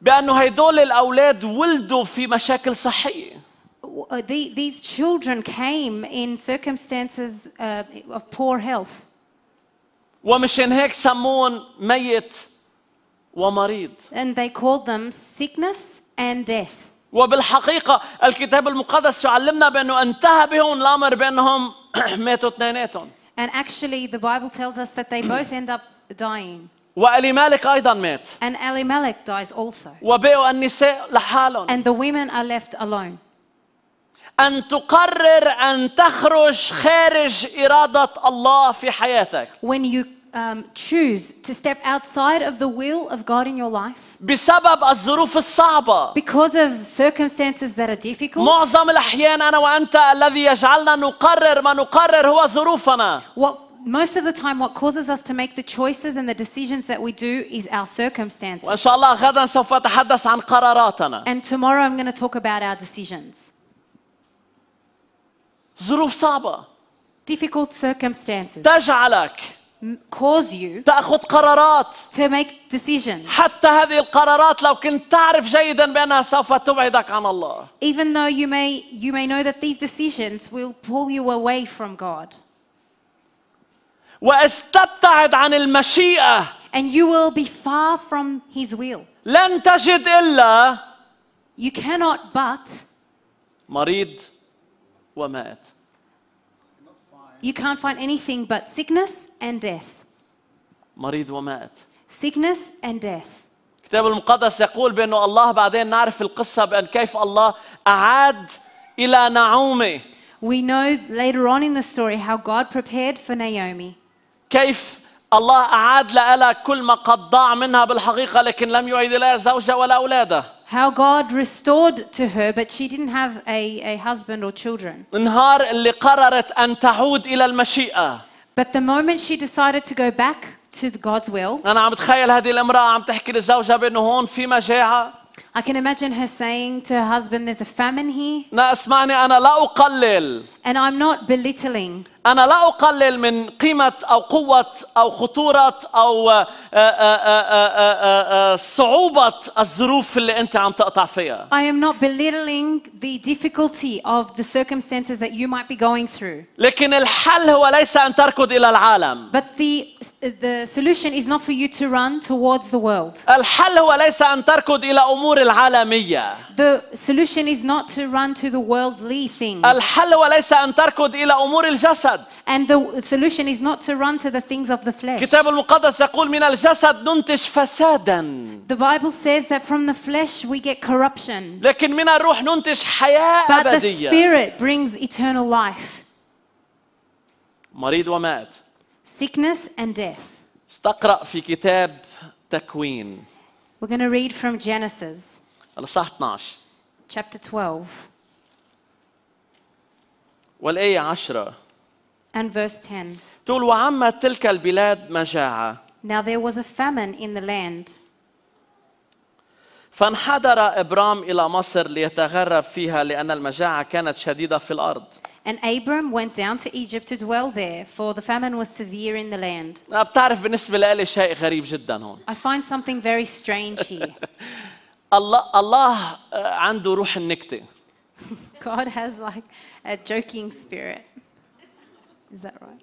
Speaker 1: بأنه هيدول الأولاد ولدوا في مشاكل uh, these children came in
Speaker 2: circumstances uh, of poor health
Speaker 1: ومشان هيك سمون ميت ومريض.
Speaker 2: And they called them sickness and
Speaker 1: death. وبالحقيقة الكتاب المقدس يعلمنا بأنه انتهى بهم الأمر بأنهم ماتوا اثنيناتهم.
Speaker 2: And actually the Bible tells us that they both end up dying.
Speaker 1: وألي مالك أيضا مات. And
Speaker 2: Ali Malik dies also.
Speaker 1: وبقوا النساء لحالهم.
Speaker 2: And the women are left alone.
Speaker 1: أن تقرر أن تخرج خارج إرادة الله في حياتك. When you um, choose to step outside of the will of God in your life. بسبب الظروف الصعبة. Because of circumstances that are difficult. معظم الأحيان أنا وأنت الذي يجعلنا نقرر ما نقرر هو ظروفنا.
Speaker 2: What most of the time what causes us to make the choices and the decisions that we do is our circumstances.
Speaker 1: And tomorrow I'm going to talk about our decisions. ظروف صعبة difficult circumstances تجعلك cause you تأخذ قرارات to make decisions حتى هذه القرارات لو كنت تعرف جيدا بأنها سوف تبعدك عن الله
Speaker 2: even though you may you may know that these decisions will pull you away from God
Speaker 1: واستبتعد عن المشيئة and you will be far from His will لن تجد إلا
Speaker 2: you cannot but
Speaker 1: مريض ومات.
Speaker 2: You can't find anything but sickness and death.
Speaker 1: مريض ومات.
Speaker 2: Sickness and death.
Speaker 1: الكتاب المقدس يقول بأنه الله بعدين نعرف القصة بأن كيف الله أعاد إلى نعومي.
Speaker 2: We know later on in the story how God prepared for Naomi.
Speaker 1: كيف الله أعاد لها كل ما قد ضاع منها بالحقيقة لكن لم يعيد لها زوجها ولا أولادها.
Speaker 2: how God restored to her but she didn't have a, a husband or children but the moment she decided to go back to God's will I can imagine her saying
Speaker 1: to her husband, There's a famine here. And I'm not belittling. أنا لا أقلل من قيمة أو قوة أو خطورة أو صعوبة الظروف اللي أنت عم تقطع فيها.
Speaker 2: I am not belittling the difficulty of the circumstances that you might be going through.
Speaker 1: لكن الحل هو ليس أن تركض إلى العالم. But the the solution is not for you to run towards the world. الحل هو ليس أن تركض إلى أمور العالمية. The solution is not to run to the worldly things. الحل هو ليس أن تركض إلى
Speaker 2: أمور الجسد. الجسد. And the solution is not to run to the things of the flesh. الكتاب
Speaker 1: المقدس يقول من الجسد ننتج فسادا.
Speaker 2: The Bible says that from the flesh we get corruption.
Speaker 1: لكن من الروح ننتج حياة But أبدية. But the spirit
Speaker 2: brings eternal life.
Speaker 1: مريض ومات.
Speaker 2: Sickness and death.
Speaker 1: استقرأ في كتاب تكوين. We're going to read from
Speaker 2: Genesis.
Speaker 1: الإصحاح 12.
Speaker 2: Chapter 12.
Speaker 1: والآية 10 and verse 10. وعمت تلك البلاد مجاعة.
Speaker 2: Now there was a famine in the land.
Speaker 1: فانحدر إبرام إلى مصر ليتغرب فيها لأن المجاعة كانت شديدة في الأرض.
Speaker 2: And Abram went down to Egypt to dwell there, for the famine was severe in the land.
Speaker 1: بتعرف بالنسبة شيء غريب جدا هون.
Speaker 2: I find something very strange
Speaker 1: here. الله الله عنده روح النكتة.
Speaker 2: God has like a joking spirit. Is that right?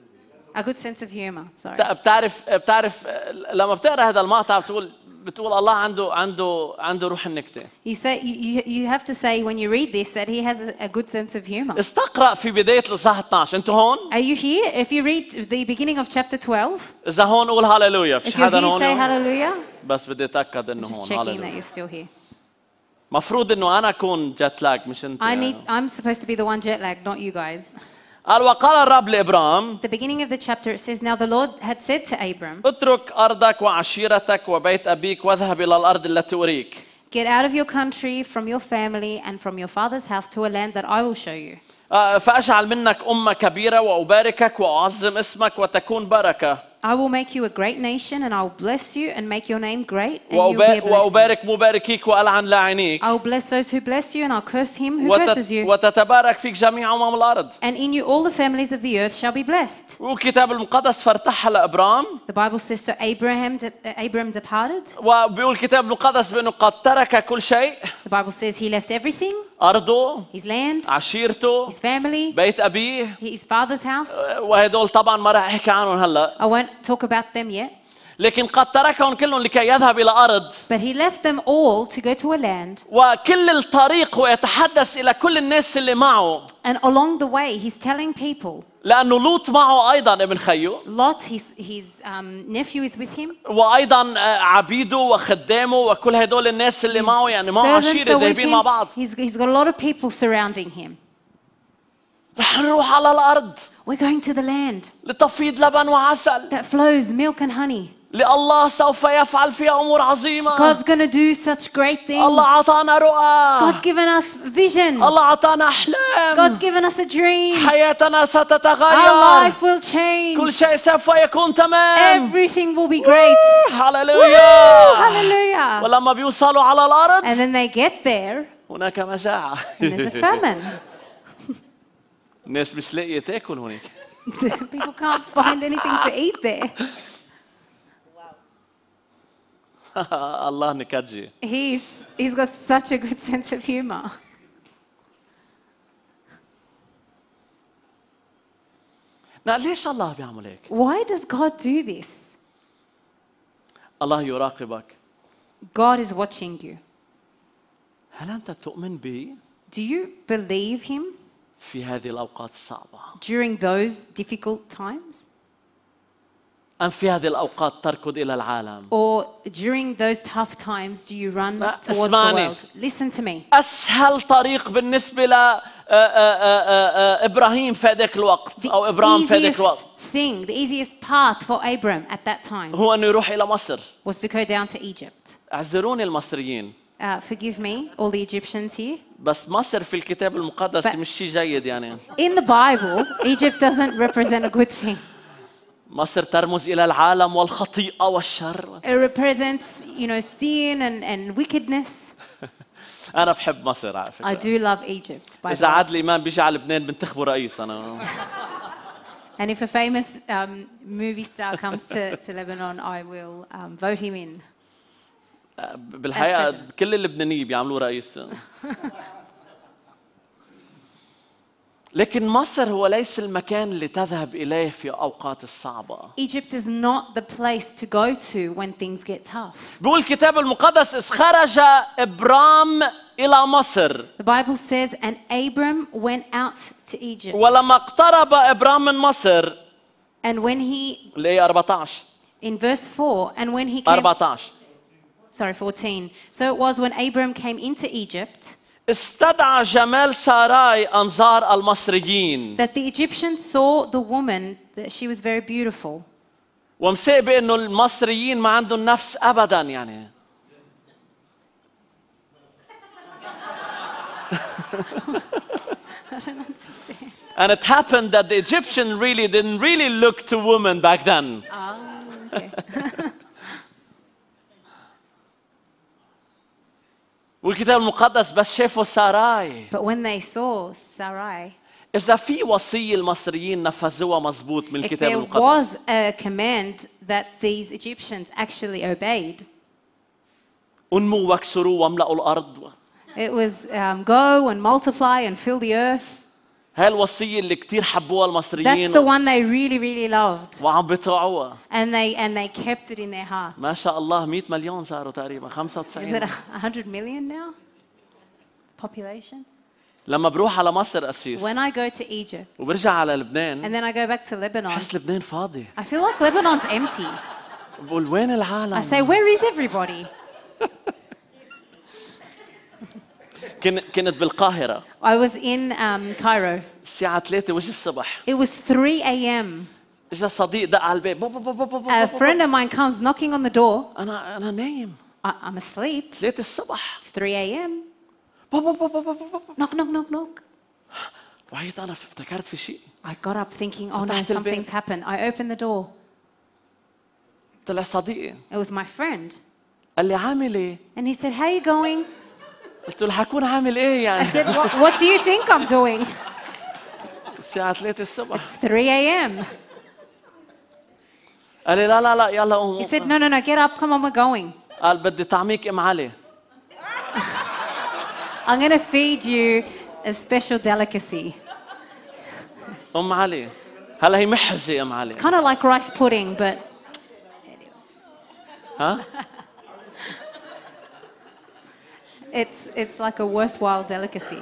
Speaker 2: A good sense of humor. Sorry. بتعرف
Speaker 1: بتعرف لما بتقرا هذا المقطع بتقول بتقول الله عنده عنده عنده روح النكتة.
Speaker 2: You say you, you have to say when you read this that he has a, good sense of humor.
Speaker 1: استقرا في بداية الاصحاح 12 انتوا هون؟
Speaker 2: Are you here? If you read the beginning of chapter 12
Speaker 1: اذا هون قول هاليلويا If you're here say
Speaker 2: hallelujah.
Speaker 1: بس بدي اتاكد انه هون. Just checking that you're still here. مفروض انه انا اكون جت لاج مش انت. I need
Speaker 2: I'm supposed to be the one jet lag not you guys.
Speaker 1: قال وقال الرب لابرام
Speaker 2: The beginning of the chapter it says now the Lord had said to Abram
Speaker 1: اترك ارضك وعشيرتك وبيت ابيك واذهب الى الارض التي اريك
Speaker 2: Get out of your country from your family and from your father's house to a land that I will show you
Speaker 1: فاجعل منك امه كبيره واباركك واعظم اسمك وتكون بركه
Speaker 2: I will make you a great nation and I will bless you and make your name great and you will be a
Speaker 1: blessing.
Speaker 2: I will bless those who bless you and I'll curse him who وتت... curses
Speaker 1: you. وتتبارك فيك جميع أمم الأرض. And in you all the families of the earth shall be blessed. المقدس لأبرام. The Bible says to Abraham de... Uh, departed. وبيقول الكتاب المقدس بأنه قد ترك كل شيء. The Bible says he left everything. أرضه. His land. عشيرته. His family. بيت أبيه. His father's house. وهدول طبعا ما راح أحكي عنهم هلا. I won't to talk about them yet. لكن قد تركهم كلهم لكي يذهب إلى أرض.
Speaker 2: But he left them all to go to a land.
Speaker 1: وكل الطريق ويتحدث إلى كل الناس اللي معه.
Speaker 2: And along the way he's telling people.
Speaker 1: لأنه لوط معه أيضا ابن خيو.
Speaker 2: Lot his his um, nephew is with him.
Speaker 1: وأيضا عبيده وخدامه وكل هدول الناس اللي معه يعني معه عشيرة ذاهبين مع بعض.
Speaker 2: He's he's got a lot of people surrounding him. رح نروح على الأرض.
Speaker 1: We're going to the land لتفيض لبن وعسل that flows milk and honey. لله سوف يفعل فيها امور God's
Speaker 2: going to do such great things. الله
Speaker 1: اعطانا رؤى God's given us vision. الله اعطانا احلام God's given us a dream. حياتنا ستتغير Our life will change. كل شيء سوف يكون تمام Everything will be great. Hallelujah! Hallelujah! ولما بيوصلوا على الارض And then they get there هناك And there's a famine. People can't find anything to eat there. Allah Nikadji.
Speaker 2: He's, he's got such a good sense of
Speaker 1: humor. ليش Allah بيعمل هيك؟
Speaker 2: Why does God do this?
Speaker 1: you're يراقبك.
Speaker 2: God is watching you. هل أنت
Speaker 1: تؤمن به؟ Do you
Speaker 2: believe him?
Speaker 1: في هذه الأوقات الصعبة
Speaker 2: during those difficult times
Speaker 1: أم في هذه الأوقات تركض إلى العالم
Speaker 2: or during those tough times do you run towards the world listen to me
Speaker 1: أسهل طريق بالنسبة ل إبراهيم في ذاك الوقت أو إبراهيم في ذاك الوقت
Speaker 2: thing the easiest path for Abram at that time
Speaker 1: هو أن يروح إلى مصر
Speaker 2: was to go down to Egypt
Speaker 1: اعذروني المصريين
Speaker 2: uh, forgive me all the Egyptians
Speaker 1: here بس مصر في الكتاب المقدس But مش شيء جيد يعني
Speaker 2: In the Bible, Egypt doesn't represent a good thing.
Speaker 1: مصر ترمز إلى العالم والخطيئة والشر.
Speaker 2: It represents, you know, sin and, and wickedness.
Speaker 1: أنا بحب مصر على فكرة. I do love Egypt. By إذا عاد الإمام بيجي على لبنان بنتخبه رئيس أنا.
Speaker 2: And if a famous um, movie star comes to, to Lebanon, I will um,
Speaker 1: vote him in. بالحقيقه كل اللبنانيه بيعملوا رئيس لكن مصر هو ليس المكان اللي تذهب اليه في اوقات الصعبه.
Speaker 2: Egypt is not the place to go to when things get tough.
Speaker 1: بيقول الكتاب المقدس إذ خرج إبرام إلى مصر. The Bible says and Abram went out to Egypt. ولما اقترب إبرام من مصر
Speaker 2: and when he
Speaker 1: الآية 14
Speaker 2: in verse 4 and when he came 14 sorry, 14. So it was when Abram came into Egypt.
Speaker 1: استدعى جمال ساراي أنظار المصريين. That the Egyptians saw the woman that she was very beautiful. المصريين ما عندهم نفس أبدا يعني. And it happened that the Egyptian really didn't really look to women back then. Ah, okay. والكتاب المقدس بس شافوا ساراي But when they saw Sarai, إذا في وصية المصريين نفذوها مضبوط من الكتاب المقدس there was
Speaker 2: a command that these Egyptians actually obeyed,
Speaker 1: انموا واكسروا واملأوا الأرض
Speaker 2: it was um, go and multiply and fill the earth.
Speaker 1: هالوصية اللي كثير حبوها المصريين That's the one
Speaker 2: they really really loved.
Speaker 1: وعم بيطلعوها.
Speaker 2: And they and they kept it in their hearts.
Speaker 1: ما شاء الله 100 مليون صاروا تقريبا 95. Is it
Speaker 2: 100 million now? Population?
Speaker 1: لما بروح على مصر أسيس When
Speaker 2: I go to Egypt.
Speaker 1: وبرجع على لبنان. And
Speaker 2: then I go back to Lebanon. بحس
Speaker 1: لبنان فاضي.
Speaker 2: I feel like Lebanon's empty.
Speaker 1: بقول وين العالم؟ I say
Speaker 2: where is everybody?
Speaker 1: كنت بالقاهرة.
Speaker 2: I was in um, Cairo. الساعة 3 وجه الصبح. It was
Speaker 1: 3 a.m. اجى صديق دق على الباب بو بو بو A friend
Speaker 2: of mine comes knocking on the
Speaker 1: door. أنا أنا نايم. I'm asleep. 3 الصبح. It's 3 a.m. Knock knock knock knock. وعيت أنا افتكرت في شيء. I got up
Speaker 2: thinking oh no something's
Speaker 1: happened. I opened the door. طلع صديقي.
Speaker 2: It was my friend.
Speaker 1: قال لي عامل ايه؟ And he said how are you going? قلت له حكون عامل ايه يعني؟ I said what,
Speaker 2: do you think I'm doing؟
Speaker 1: الساعة 3 الصبح It's
Speaker 2: 3 a.m.
Speaker 1: قال لي لا لا لا يلا قوم He said
Speaker 2: no no no get up come on we're going
Speaker 1: قال بدي طعميك ام علي
Speaker 2: I'm gonna feed you a special delicacy
Speaker 1: ام علي هلا هي محرزة ام علي It's kind of
Speaker 2: like rice pudding but ها؟ it's, it's like a worthwhile delicacy.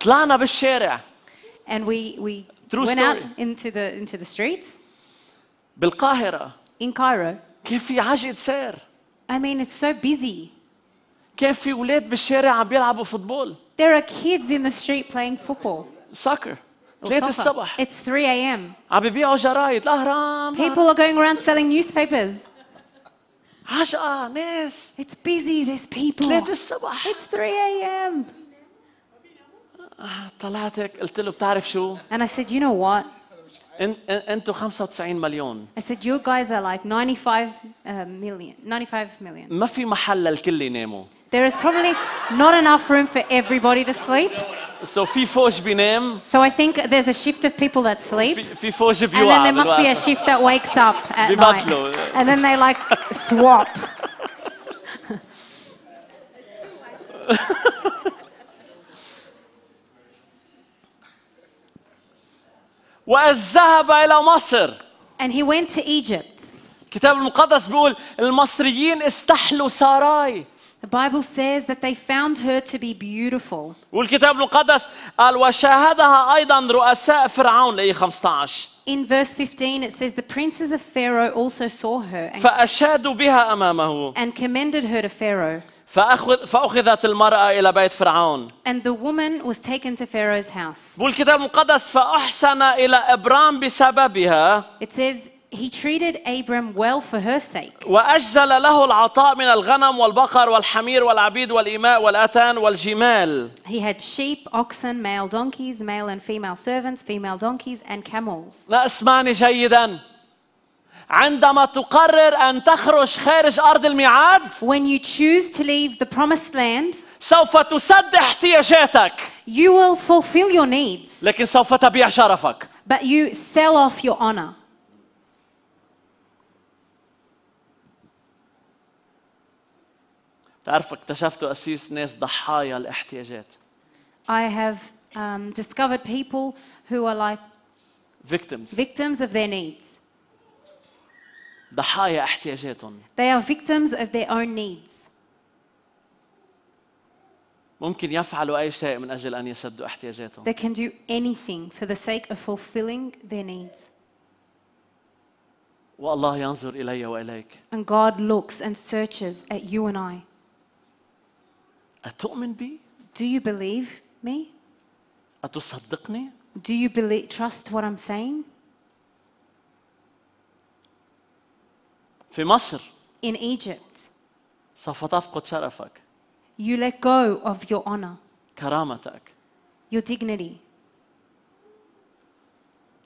Speaker 2: طلعنا بالشارع. And we, we True went story. out into the, into the streets. بالقاهرة. In Cairo. كان في عجقة سير. I mean it's so busy. كان في ولاد بالشارع عم بيلعبوا فوتبول. There are kids in the street playing football. Soccer. It's 3 a.m.
Speaker 1: People
Speaker 2: are going around selling newspapers. Hush It's busy, there's people. 3 It's 3 a.m.
Speaker 1: Ah, طلعتك قلت له بتعرف شو؟ And I said, you know what? انتوا 95 مليون.
Speaker 2: I said, you guys are like 95 uh, million. 95 million.
Speaker 1: ما في محل للكل يناموا.
Speaker 2: There is probably not enough room for everybody to sleep.
Speaker 1: So binem. So I think there's a
Speaker 2: shift of people that sleep.
Speaker 1: And then there must be a shift
Speaker 2: that wakes up at night. And then they like swap.
Speaker 1: And he went to Egypt. الكتاب المقدس بيقول المصريين استحلوا ساراي. The Bible says that they found her to be beautiful. والكتاب المقدس قال وشاهدها أيضا رؤساء فرعون لأي 15
Speaker 2: In verse 15 it says the princes of Pharaoh also saw her
Speaker 1: فأشادوا بها أمامه
Speaker 2: and commended her to Pharaoh.
Speaker 1: فأخذ فأخذت المرأة إلى بيت فرعون.
Speaker 2: And the woman was taken to Pharaoh's house.
Speaker 1: والكتاب المقدس فأحسن إلى إبرام بسببها. It says he treated Abram well for her sake. وأجزل له العطاء من الغنم والبقر والحمير والعبيد والإماء والأتان والجمال.
Speaker 2: He had sheep, oxen, male donkeys, male and female servants, female donkeys and camels.
Speaker 1: لا اسمعني جيدا. عندما تقرر أن تخرج خارج أرض الميعاد. When you choose to leave the promised land. سوف تسد احتياجاتك. You will fulfill your needs. لكن سوف تبيع شرفك.
Speaker 2: But you sell off your honor.
Speaker 1: تعرف اكتشفتوا أسيس ناس ضحايا الاحتياجات.
Speaker 2: I have um, discovered people who are like victims. victims of their needs.
Speaker 1: ضحايا احتياجاتهم.
Speaker 2: They are victims of their own needs.
Speaker 1: ممكن يفعلوا أي شيء من أجل أن يسدوا احتياجاتهم. They can
Speaker 2: do anything for the sake of fulfilling their needs.
Speaker 1: والله ينظر إلي وإليك.
Speaker 2: And God looks and searches at you and I. أتؤمن بي؟ Do you believe me?
Speaker 1: أتصدقني؟
Speaker 2: Do you believe, trust what I'm saying? في مصر In Egypt
Speaker 1: سوف تفقد شرفك
Speaker 2: You let go of your honor
Speaker 1: كرامتك Your dignity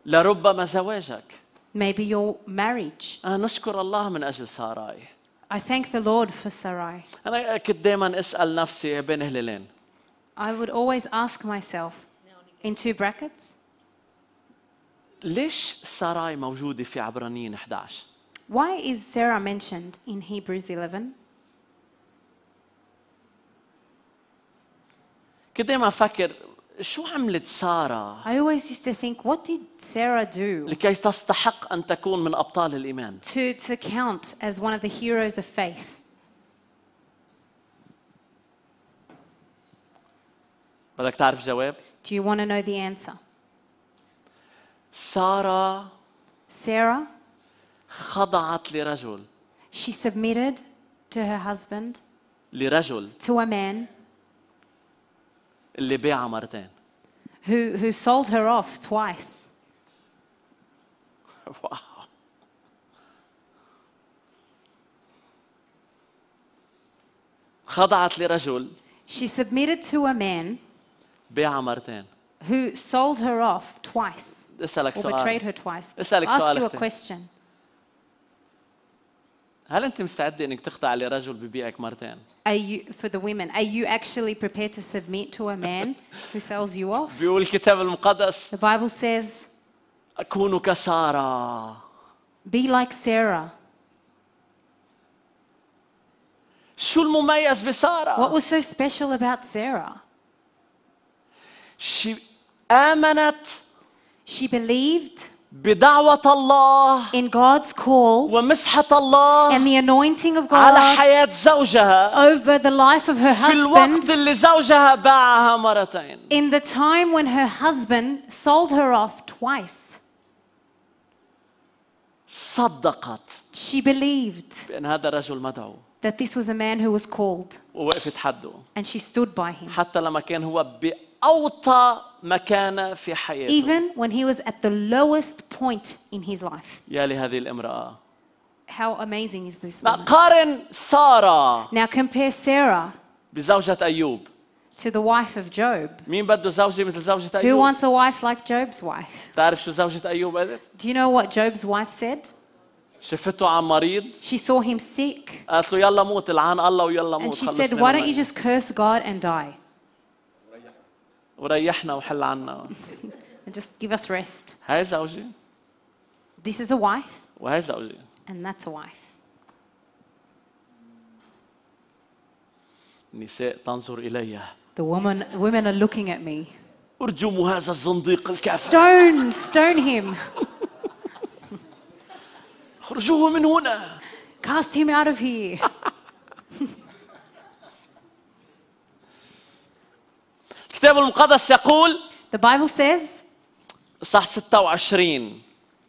Speaker 1: لربما زواجك
Speaker 2: Maybe your marriage
Speaker 1: أنا نشكر الله من أجل ساراي
Speaker 2: I thank the Lord for Sarai.
Speaker 1: أنا كنت دائما أسأل نفسي بين هلالين.
Speaker 2: I would always ask myself in two brackets.
Speaker 1: ليش ساراي موجودة في عبرانيين 11؟
Speaker 2: Why is Sarah mentioned in Hebrews 11?
Speaker 1: كنت دائما أفكر شو عملت سارة؟ I always used to think what did Sarah do لكي تستحق أن تكون من أبطال الإيمان to, to count
Speaker 2: as one of the heroes of faith
Speaker 1: بدك تعرف جواب؟
Speaker 2: Do you want to know the answer? سارة Sarah
Speaker 1: خضعت لرجل
Speaker 2: She submitted to her husband لرجل to a man
Speaker 1: اللي باعها مرتين
Speaker 2: who, who sold her off twice.
Speaker 1: Wow. خضعت لرجل She
Speaker 2: submitted to a man
Speaker 1: باعها مرتين
Speaker 2: who sold her off
Speaker 1: twice اسألك or betrayed her twice. اسألك Ask you a question. هل أنت مستعدة إنك تخضع لرجل ببيعك مرتين؟
Speaker 2: Are you, for the women, are you actually prepared to submit to a man who sells you off?
Speaker 1: بيقول الكتاب المقدس The Bible says أكون كسارة Be like Sarah. شو المميز بسارة؟ What was so special about Sarah? She آمنت
Speaker 2: She believed بدعوة الله in God's call ومسحة الله and the anointing of God على حياة
Speaker 1: زوجها
Speaker 2: over the life of her husband في الوقت اللي
Speaker 1: زوجها باعها مرتين
Speaker 2: in the time when her husband sold her off twice
Speaker 1: صدقت she
Speaker 2: believed
Speaker 1: بأن هذا الرجل مدعو
Speaker 2: that this was a man who was called
Speaker 1: ووقفت حده and she stood by him حتى لما كان هو أوطى مكانة في حياته.
Speaker 2: Even when he was at the lowest point in his life.
Speaker 1: يا لهذه الامرأة.
Speaker 2: How amazing is this woman?
Speaker 1: قارن سارة. Now compare Sarah. بزوجة أيوب. To the wife of Job. مين بده زوجة مثل زوجة أيوب? Who wants
Speaker 2: a wife like Job's wife?
Speaker 1: تعرف شو زوجة أيوب قالت؟ Do you know what Job's wife said? شفته عم مريض. She saw him sick. قالت له يلا موت الله ويلا موت. And she said, why don't you just
Speaker 2: curse God and
Speaker 1: die? وريحنا وحل عنا just give us rest هاي زوجي this is a wife وهاي زوجي
Speaker 2: and that's a wife
Speaker 1: النساء تنظر إلي
Speaker 2: the woman women are looking at me
Speaker 1: ارجموا هذا الزنديق الكافر
Speaker 2: stone stone him اخرجوه من هنا cast him out of here
Speaker 1: الكتاب المقدس يقول
Speaker 2: The Bible says
Speaker 1: صح 26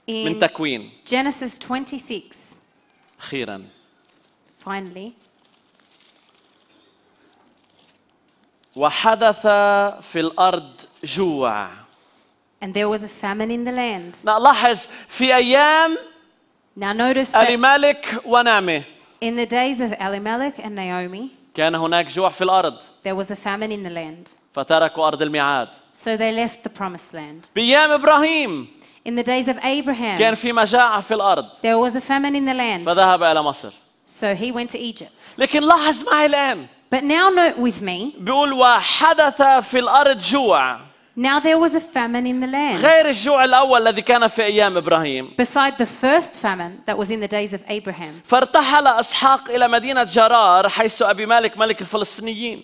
Speaker 1: من تكوين
Speaker 2: Genesis 26 أخيرا Finally
Speaker 1: وحدث في الأرض جوع
Speaker 2: And there was a famine in the land.
Speaker 1: Now لاحظ في أيام Now notice أليمالك ونامي
Speaker 2: in the days of Elimelech and Naomi
Speaker 1: كان هناك جوع في الأرض.
Speaker 2: There was a famine in the land.
Speaker 1: فتركوا أرض الميعاد.
Speaker 2: So they left the promised land.
Speaker 1: بأيام إبراهيم.
Speaker 2: In the days of Abraham. كان
Speaker 1: في مجاعة في الأرض.
Speaker 2: There was a famine in the land. فذهب إلى مصر. So he went to Egypt.
Speaker 1: لكن لاحظ معي الآن. But now note with me. بيقول وحدث في الأرض جوع. Now there was a famine in the land. غير الجوع الأول الذي كان في أيام إبراهيم.
Speaker 2: Beside the first famine that was in the days of Abraham.
Speaker 1: فارتحل إسحاق إلى مدينة جرار حيث أبي مالك ملك الفلسطينيين.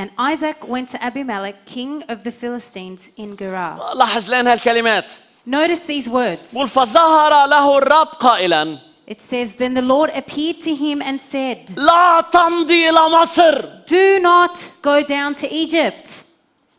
Speaker 1: And
Speaker 2: Isaac went to Abimelech, king of the Philistines, in Gerar.
Speaker 1: لاحظ هالكلمات. Notice these words. قل فظهر له الرب قائلا. It says,
Speaker 2: Then the Lord appeared to him and said, لا تمضي إلى مصر. Do not go down to Egypt.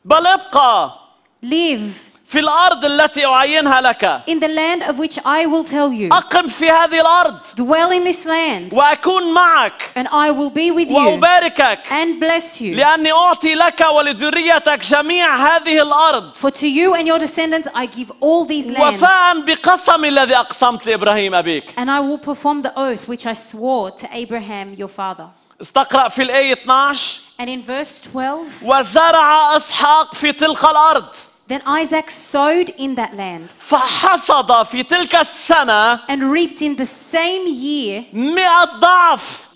Speaker 1: بل ابقى. Live. في الأرض التي أعينها لك.
Speaker 2: In the land of which I will tell you. أقم في هذه الأرض. Dwell in this
Speaker 1: land. وأكون معك. And I will be with you. وأباركك. And bless you. لأني أعطي لك ولذريتك جميع هذه الأرض. For to you and your descendants I give all
Speaker 2: these lands. وفاء
Speaker 1: بقسمي الذي أقسمت لإبراهيم أبيك.
Speaker 2: And I will perform the oath which I swore to Abraham your father.
Speaker 1: استقرأ في الآية 12. And
Speaker 2: in verse 12.
Speaker 1: وزرع إسحاق في تلك الأرض.
Speaker 2: Then Isaac sowed in that land.
Speaker 1: فحصد في تلك السنة and reaped in the same year a ضعف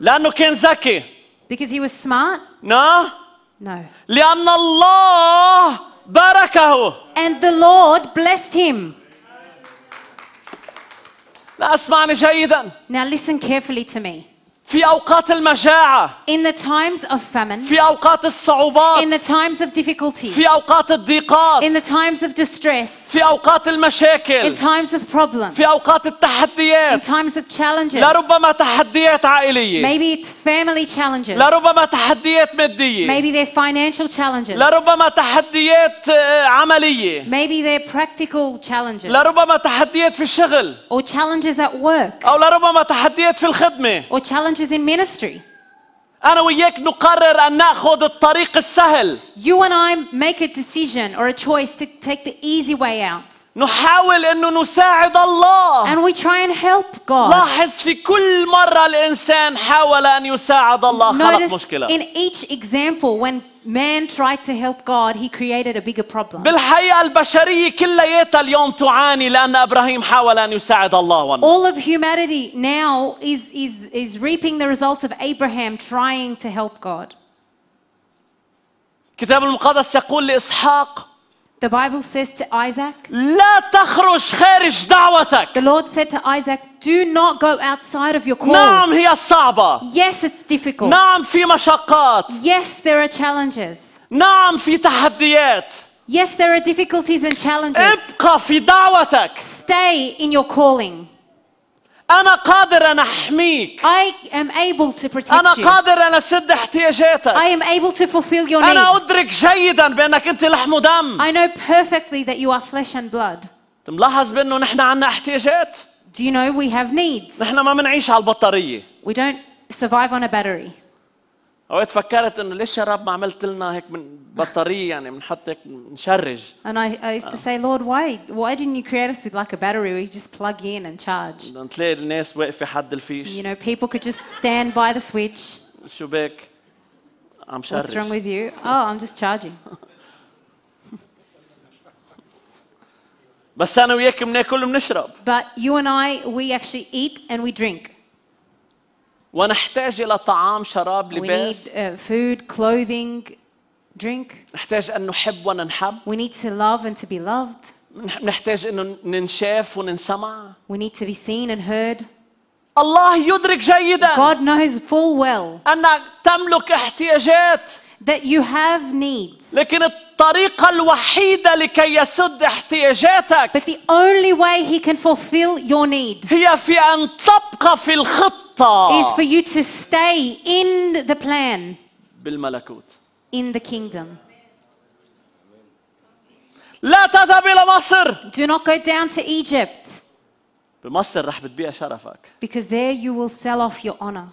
Speaker 1: لأنه كان ذكي because he was smart no no لأن الله باركه and the Lord blessed him لا اسمعني
Speaker 2: جيدا now listen carefully to me
Speaker 1: في أوقات المجاعة
Speaker 2: in the times of famine في أوقات الصعوبات in the times of difficulty في أوقات الضيقات in the times of
Speaker 1: distress في أوقات المشاكل in times of problems في أوقات التحديات in times of challenges لربما تحديات عائلية maybe
Speaker 2: it's family challenges لربما
Speaker 1: تحديات مادية maybe
Speaker 2: they're financial challenges لربما
Speaker 1: تحديات عملية
Speaker 2: maybe they're practical challenges
Speaker 1: لربما تحديات في الشغل or challenges at work أو لربما تحديات في الخدمة or challenges challenges in ministry. أنا وياك نقرر أن نأخذ الطريق السهل.
Speaker 2: You and I make a decision or a choice to take the easy way out.
Speaker 1: نحاول انه نساعد الله and we try and help God. لاحظ في كل مرة الإنسان حاول أن يساعد الله خلق مشكلة in each
Speaker 2: example when man tried to help God he created a bigger problem بالحقيقة
Speaker 1: البشرية كلياتها اليوم تعاني لأن إبراهيم حاول أن يساعد الله ونه. all
Speaker 2: of humanity now is, is, is reaping the results of Abraham trying to help God
Speaker 1: الكتاب المقدس يقول لإسحاق The Bible says to Isaac, لا تخرج خارج دعوتك. The Lord said to Isaac, do not
Speaker 2: go outside of your call. نعم هي صعبة. Yes, it's difficult. نعم في مشقات. Yes, there are challenges. نعم في تحديات. Yes, there are difficulties and
Speaker 1: challenges. ابقى في دعوتك. Stay in your calling. أنا قادر أن أحميك. I am able to protect أنا قادر أن أسد احتياجاتك. I am able to fulfill your needs. أنا أدرك جيدا بأنك أنت لحم ودم. I know perfectly that you are flesh and blood. تلاحظ بأنه نحن عنا احتياجات. Do you know we have needs? نحن ما بنعيش على البطارية. We don't survive on a battery. اوقات فكرت انه ليش يا رب ما عملت لنا هيك من بطاريه يعني بنحط هيك نشرج.
Speaker 2: And I, I used to say, Lord, why why didn't you create us with like a battery where you just plug in and charge?
Speaker 1: تلاقي الناس واقفه حد الفيش. You know,
Speaker 2: people could just stand by the switch.
Speaker 1: شو بك؟ عم شرج. What's wrong with
Speaker 2: you? Oh, I'm just charging.
Speaker 1: بس انا وياك بناكل وبنشرب.
Speaker 2: But you and I, we actually eat and
Speaker 1: we drink. ونحتاج إلى طعام شراب لباس We need
Speaker 2: food, clothing, drink. نحتاج أن نحب وننحب We need to love and to be loved.
Speaker 1: نحتاج أن ننشاف وننسمع We need to be seen and heard. الله يدرك جيدا God knows full well أنك تملك احتياجات that you have needs. لكن الطريقة الوحيدة لكي يسد احتياجاتك But the only way he can fulfill your need. هي في أن تبقى في الخطة الخطة. Is for
Speaker 2: you to stay in the plan. بالملكوت. In the kingdom.
Speaker 1: لا تذهب
Speaker 2: إلى مصر. Do not go down to Egypt.
Speaker 1: بمصر رح بتبيع شرفك.
Speaker 2: Because there you will sell off your honor.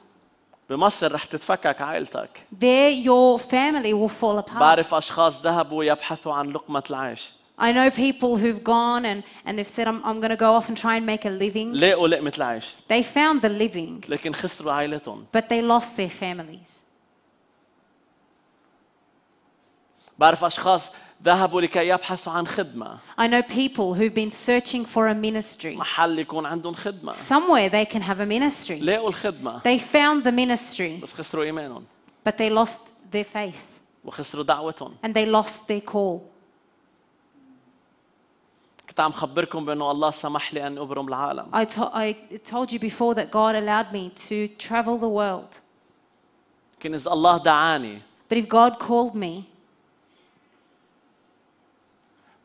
Speaker 1: بمصر رح تتفكك عائلتك.
Speaker 2: There your family will fall apart.
Speaker 1: بعرف أشخاص ذهبوا يبحثوا عن لقمة العيش.
Speaker 2: I know people who've gone and, and they've said, I'm, I'm going to go off and try and make a living.
Speaker 1: They
Speaker 2: found the living. But they lost their families.
Speaker 1: I
Speaker 2: know people who've been searching for a ministry. Somewhere they can
Speaker 1: have a ministry. They found the ministry.
Speaker 2: But they lost their faith. And they lost their call.
Speaker 1: كنت عم خبركم بانه الله سمح لي ان ابرم العالم.
Speaker 2: I, to- I told you before that God allowed me to travel the world.
Speaker 1: لكن اذا الله دعاني
Speaker 2: But if God called me,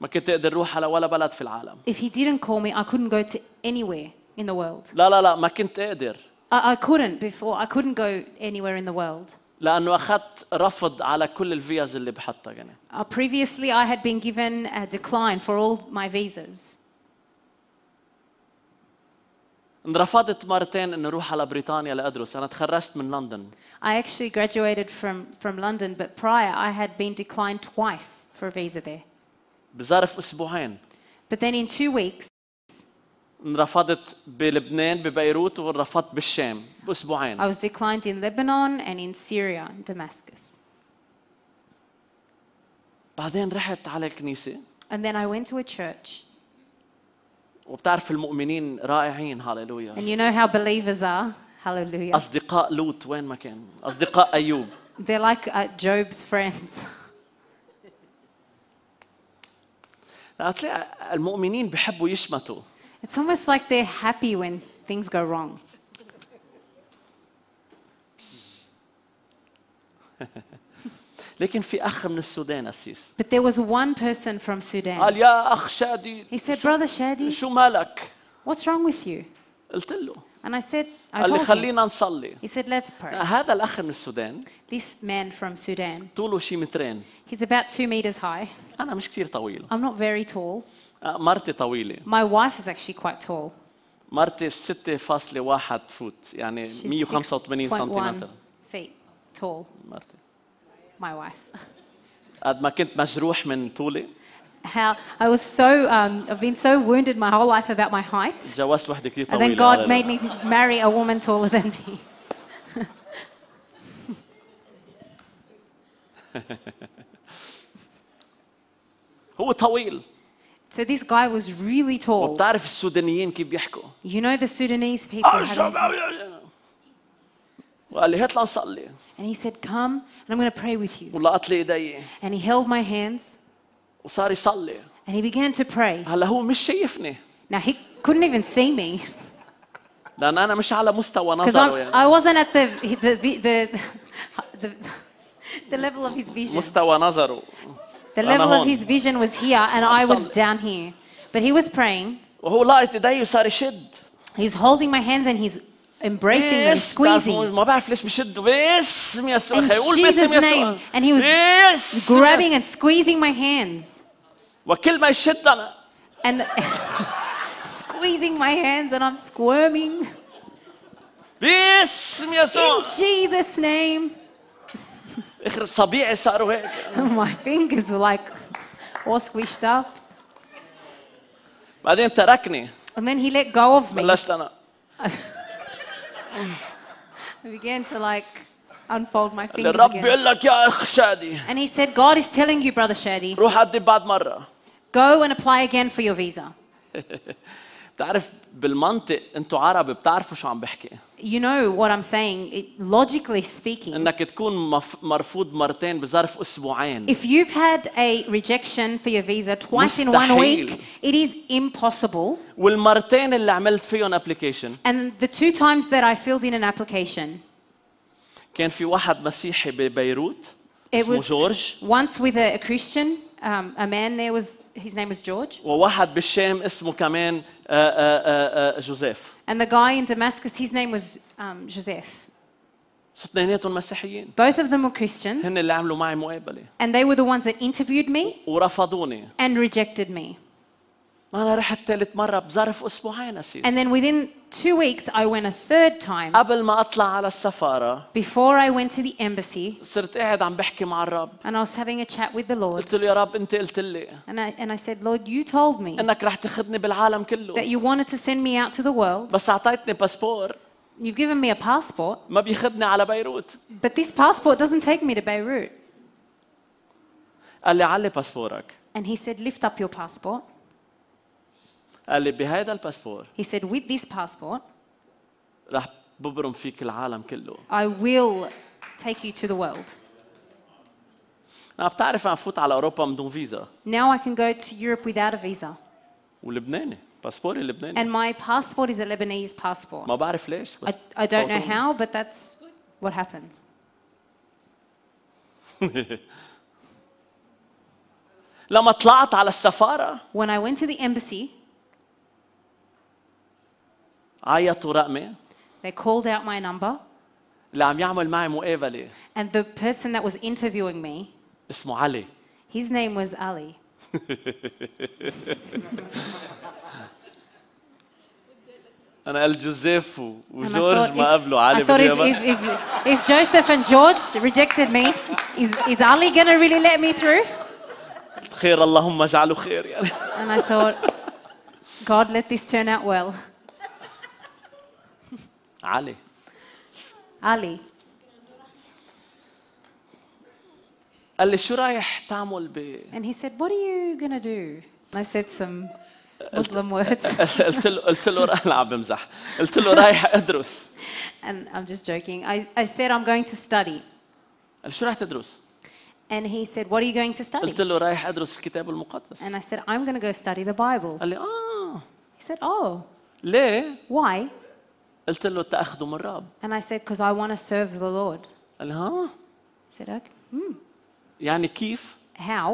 Speaker 1: ما كنت اقدر اروح على ولا بلد في العالم.
Speaker 2: if He didn't call me, I couldn't go to anywhere in the world.
Speaker 1: لا لا لا ما كنت اقدر.
Speaker 2: I, I couldn't before. I couldn't go anywhere in the world.
Speaker 1: لانه اخذت رفض على كل الفيز اللي بحطها يعني.
Speaker 2: Uh, previously I had been given a decline for all my visas.
Speaker 1: انرفضت مرتين اني اروح على بريطانيا لادرس، انا تخرجت من لندن.
Speaker 2: I actually graduated from from London but prior I had been declined twice for a visa there.
Speaker 1: بظرف اسبوعين.
Speaker 2: But then in two weeks
Speaker 1: انرفضت بلبنان ببيروت ورفضت بالشام باسبوعين. I was
Speaker 2: declined in Lebanon and in Syria, in Damascus.
Speaker 1: بعدين رحت على الكنيسة.
Speaker 2: And then I went to a
Speaker 1: church. وبتعرف المؤمنين رائعين هاليلويا. And you know
Speaker 2: how believers are. Hallelujah.
Speaker 1: أصدقاء لوط وين ما كان، أصدقاء أيوب. They're like uh, Job's friends. قالت المؤمنين بحبوا يشمتوا.
Speaker 2: It's almost like they're happy when things go wrong.
Speaker 1: But
Speaker 2: there was one person from Sudan. He said, brother Shadi. What's wrong with you? And I said, I told لي
Speaker 1: He said, let's pray. This man from Sudan. He's about two meters high. I'm not very tall. مرتي طويلة. My wife is actually quite tall. مرتي 6.1 فوت يعني 185 سنتيمتر.
Speaker 2: feet tall. مرتي. My wife.
Speaker 1: قد ما كنت مجروح من طولي.
Speaker 2: How I was so um, I've been so wounded my whole life about my height.
Speaker 1: جوزت وحدة كثير طويلة. And then God made
Speaker 2: me marry a woman taller than me.
Speaker 1: هو طويل.
Speaker 2: So this guy was really tall. وبتعرف السودانيين كيف بيحكوا. You know the Sudanese people.
Speaker 1: وقال لي هات لنصلي. And he said come and I'm going to pray with you. ولقط لي ايدي. And he held my hands. وصار يصلي. And he began to pray. هلا هو مش شايفني.
Speaker 2: Now he couldn't
Speaker 1: even see me. لأن أنا مش على مستوى نظره يعني. I
Speaker 2: wasn't at the the the the, the,
Speaker 1: the level of his vision. مستوى نظره. The level of his
Speaker 2: vision was here and I was down here. But he was praying. He's holding my hands and he's
Speaker 1: embracing me, squeezing. ما بعرف ليش And he was grabbing
Speaker 2: and squeezing my hands. And squeezing my hands and I'm squirming. In Jesus name. اخر صبيعي صاروا هيك My fingers were like all squished up.
Speaker 1: بعدين تركني.
Speaker 2: And then he let go of me. بلشت انا. I began to like unfold my fingers الرب بيقول لك
Speaker 1: يا اخ شادي. And
Speaker 2: he said God is telling you brother Shadi. روح قدم بعد مرة. Go and apply again for your visa.
Speaker 1: بتعرف بالمنطق انتوا عرب بتعرفوا شو عم بحكي.
Speaker 2: you know what I'm saying, it, logically speaking.
Speaker 1: انك تكون مرفوض مرتين بظرف اسبوعين. If
Speaker 2: you've had a rejection for your visa twice in one week, it is impossible.
Speaker 1: والمرتين اللي عملت فيهم application.
Speaker 2: And the two times that I filled in an application.
Speaker 1: كان في واحد مسيحي ببيروت اسمه جورج.
Speaker 2: Once with a, a Christian um, a man there was his name was George.
Speaker 1: وواحد بالشام اسمه كمان جوزيف.
Speaker 2: And the guy in Damascus, his name was um, Joseph.
Speaker 1: Both of them were Christians. And
Speaker 2: they were the ones that interviewed me. And rejected me.
Speaker 1: أنا رحت ثالث بظرف أسبوعين أسيس. And
Speaker 2: then within two weeks I went a third time. قبل ما أطلع على Before I went to the embassy. صرت قاعد عم
Speaker 1: بحكي مع الرب. And I was having a chat with the Lord. قلت له يا رب أنت قلت لي. And I and I said Lord you told me. إنك رح تاخذني بالعالم كله. That you wanted to send me out to the world. بس أعطيتني باسبور. You've given me a passport. ما على بيروت. But this passport doesn't take me to Beirut. قال لي علي باسبورك.
Speaker 2: And he said lift up your passport.
Speaker 1: لي بهذا الباسبور
Speaker 2: He said, with this passport,
Speaker 1: راح ببرم فيك العالم كله
Speaker 2: I will take you to the world.
Speaker 1: انا بتعرف انا فوت على اوروبا فيزا
Speaker 2: Now I can go to Europe without a visa.
Speaker 1: ولبناني لبناني And
Speaker 2: my passport is a Lebanese passport.
Speaker 1: ما بعرف ليش بس I, I don't know
Speaker 2: how, but that's what happens.
Speaker 1: لما طلعت على السفاره When I went to the embassy, عيطوا رقمي
Speaker 2: They called out my number.
Speaker 1: اللي عم يعمل معي
Speaker 2: And the person that was interviewing me, اسمه علي his name was Ali.
Speaker 1: انا قال جوزيف And I وجورج thought ما if- I thought if, if,
Speaker 2: if, if Joseph and George rejected me, is, is Ali going to really let me through?
Speaker 1: خير اللهم اجعله خير يعني
Speaker 2: And I thought, God, let this turn out well. Ali. Ali. قال لي شو رايح تعمل ب And he said what are you gonna do And I said some Muslim words قلت له قلت له لا
Speaker 1: عم بمزح قلت له رايح ادرس
Speaker 2: And I'm just joking I, I said I'm going to study قال شو رايح تدرس And he said what are you going to study قلت
Speaker 1: له رايح ادرس الكتاب المقدس And
Speaker 2: I said I'm going to go study
Speaker 1: the Bible قال لي اه He said oh ليه Why قلت له تاخذه من الرب.
Speaker 2: And I said because I want to serve the Lord. قال ها؟ said okay.
Speaker 1: يعني كيف؟ How?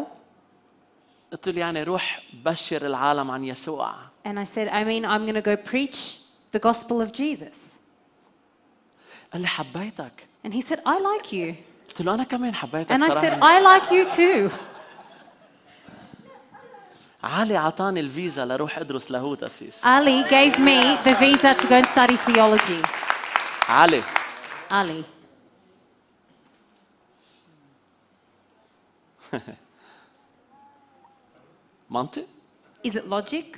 Speaker 1: قلت له يعني روح بشر العالم عن يسوع.
Speaker 2: And I said I mean I'm going to go preach the gospel of Jesus.
Speaker 1: قال لي حبيتك. And he said I like you. قلت له أنا كمان حبيتك And I said I like you too. علي عطاني الفيزا لروح ادرس لاهوت اسيس
Speaker 2: علي gave me the visa to go and study theology. علي علي منطق Is it logic?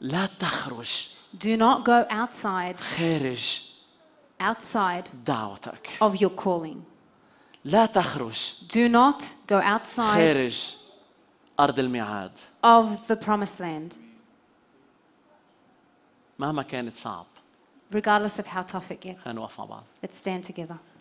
Speaker 2: لا تخرج Do not go outside, خارج outside
Speaker 1: دعوتك
Speaker 2: of your calling.
Speaker 1: لا تخرج
Speaker 2: Do not go outside خارج
Speaker 1: أرض الميعاد
Speaker 2: of the promised land
Speaker 1: مهما كانت صعب
Speaker 2: regardless of how tough it gets خلينا نوقف مع بعض Let's stand together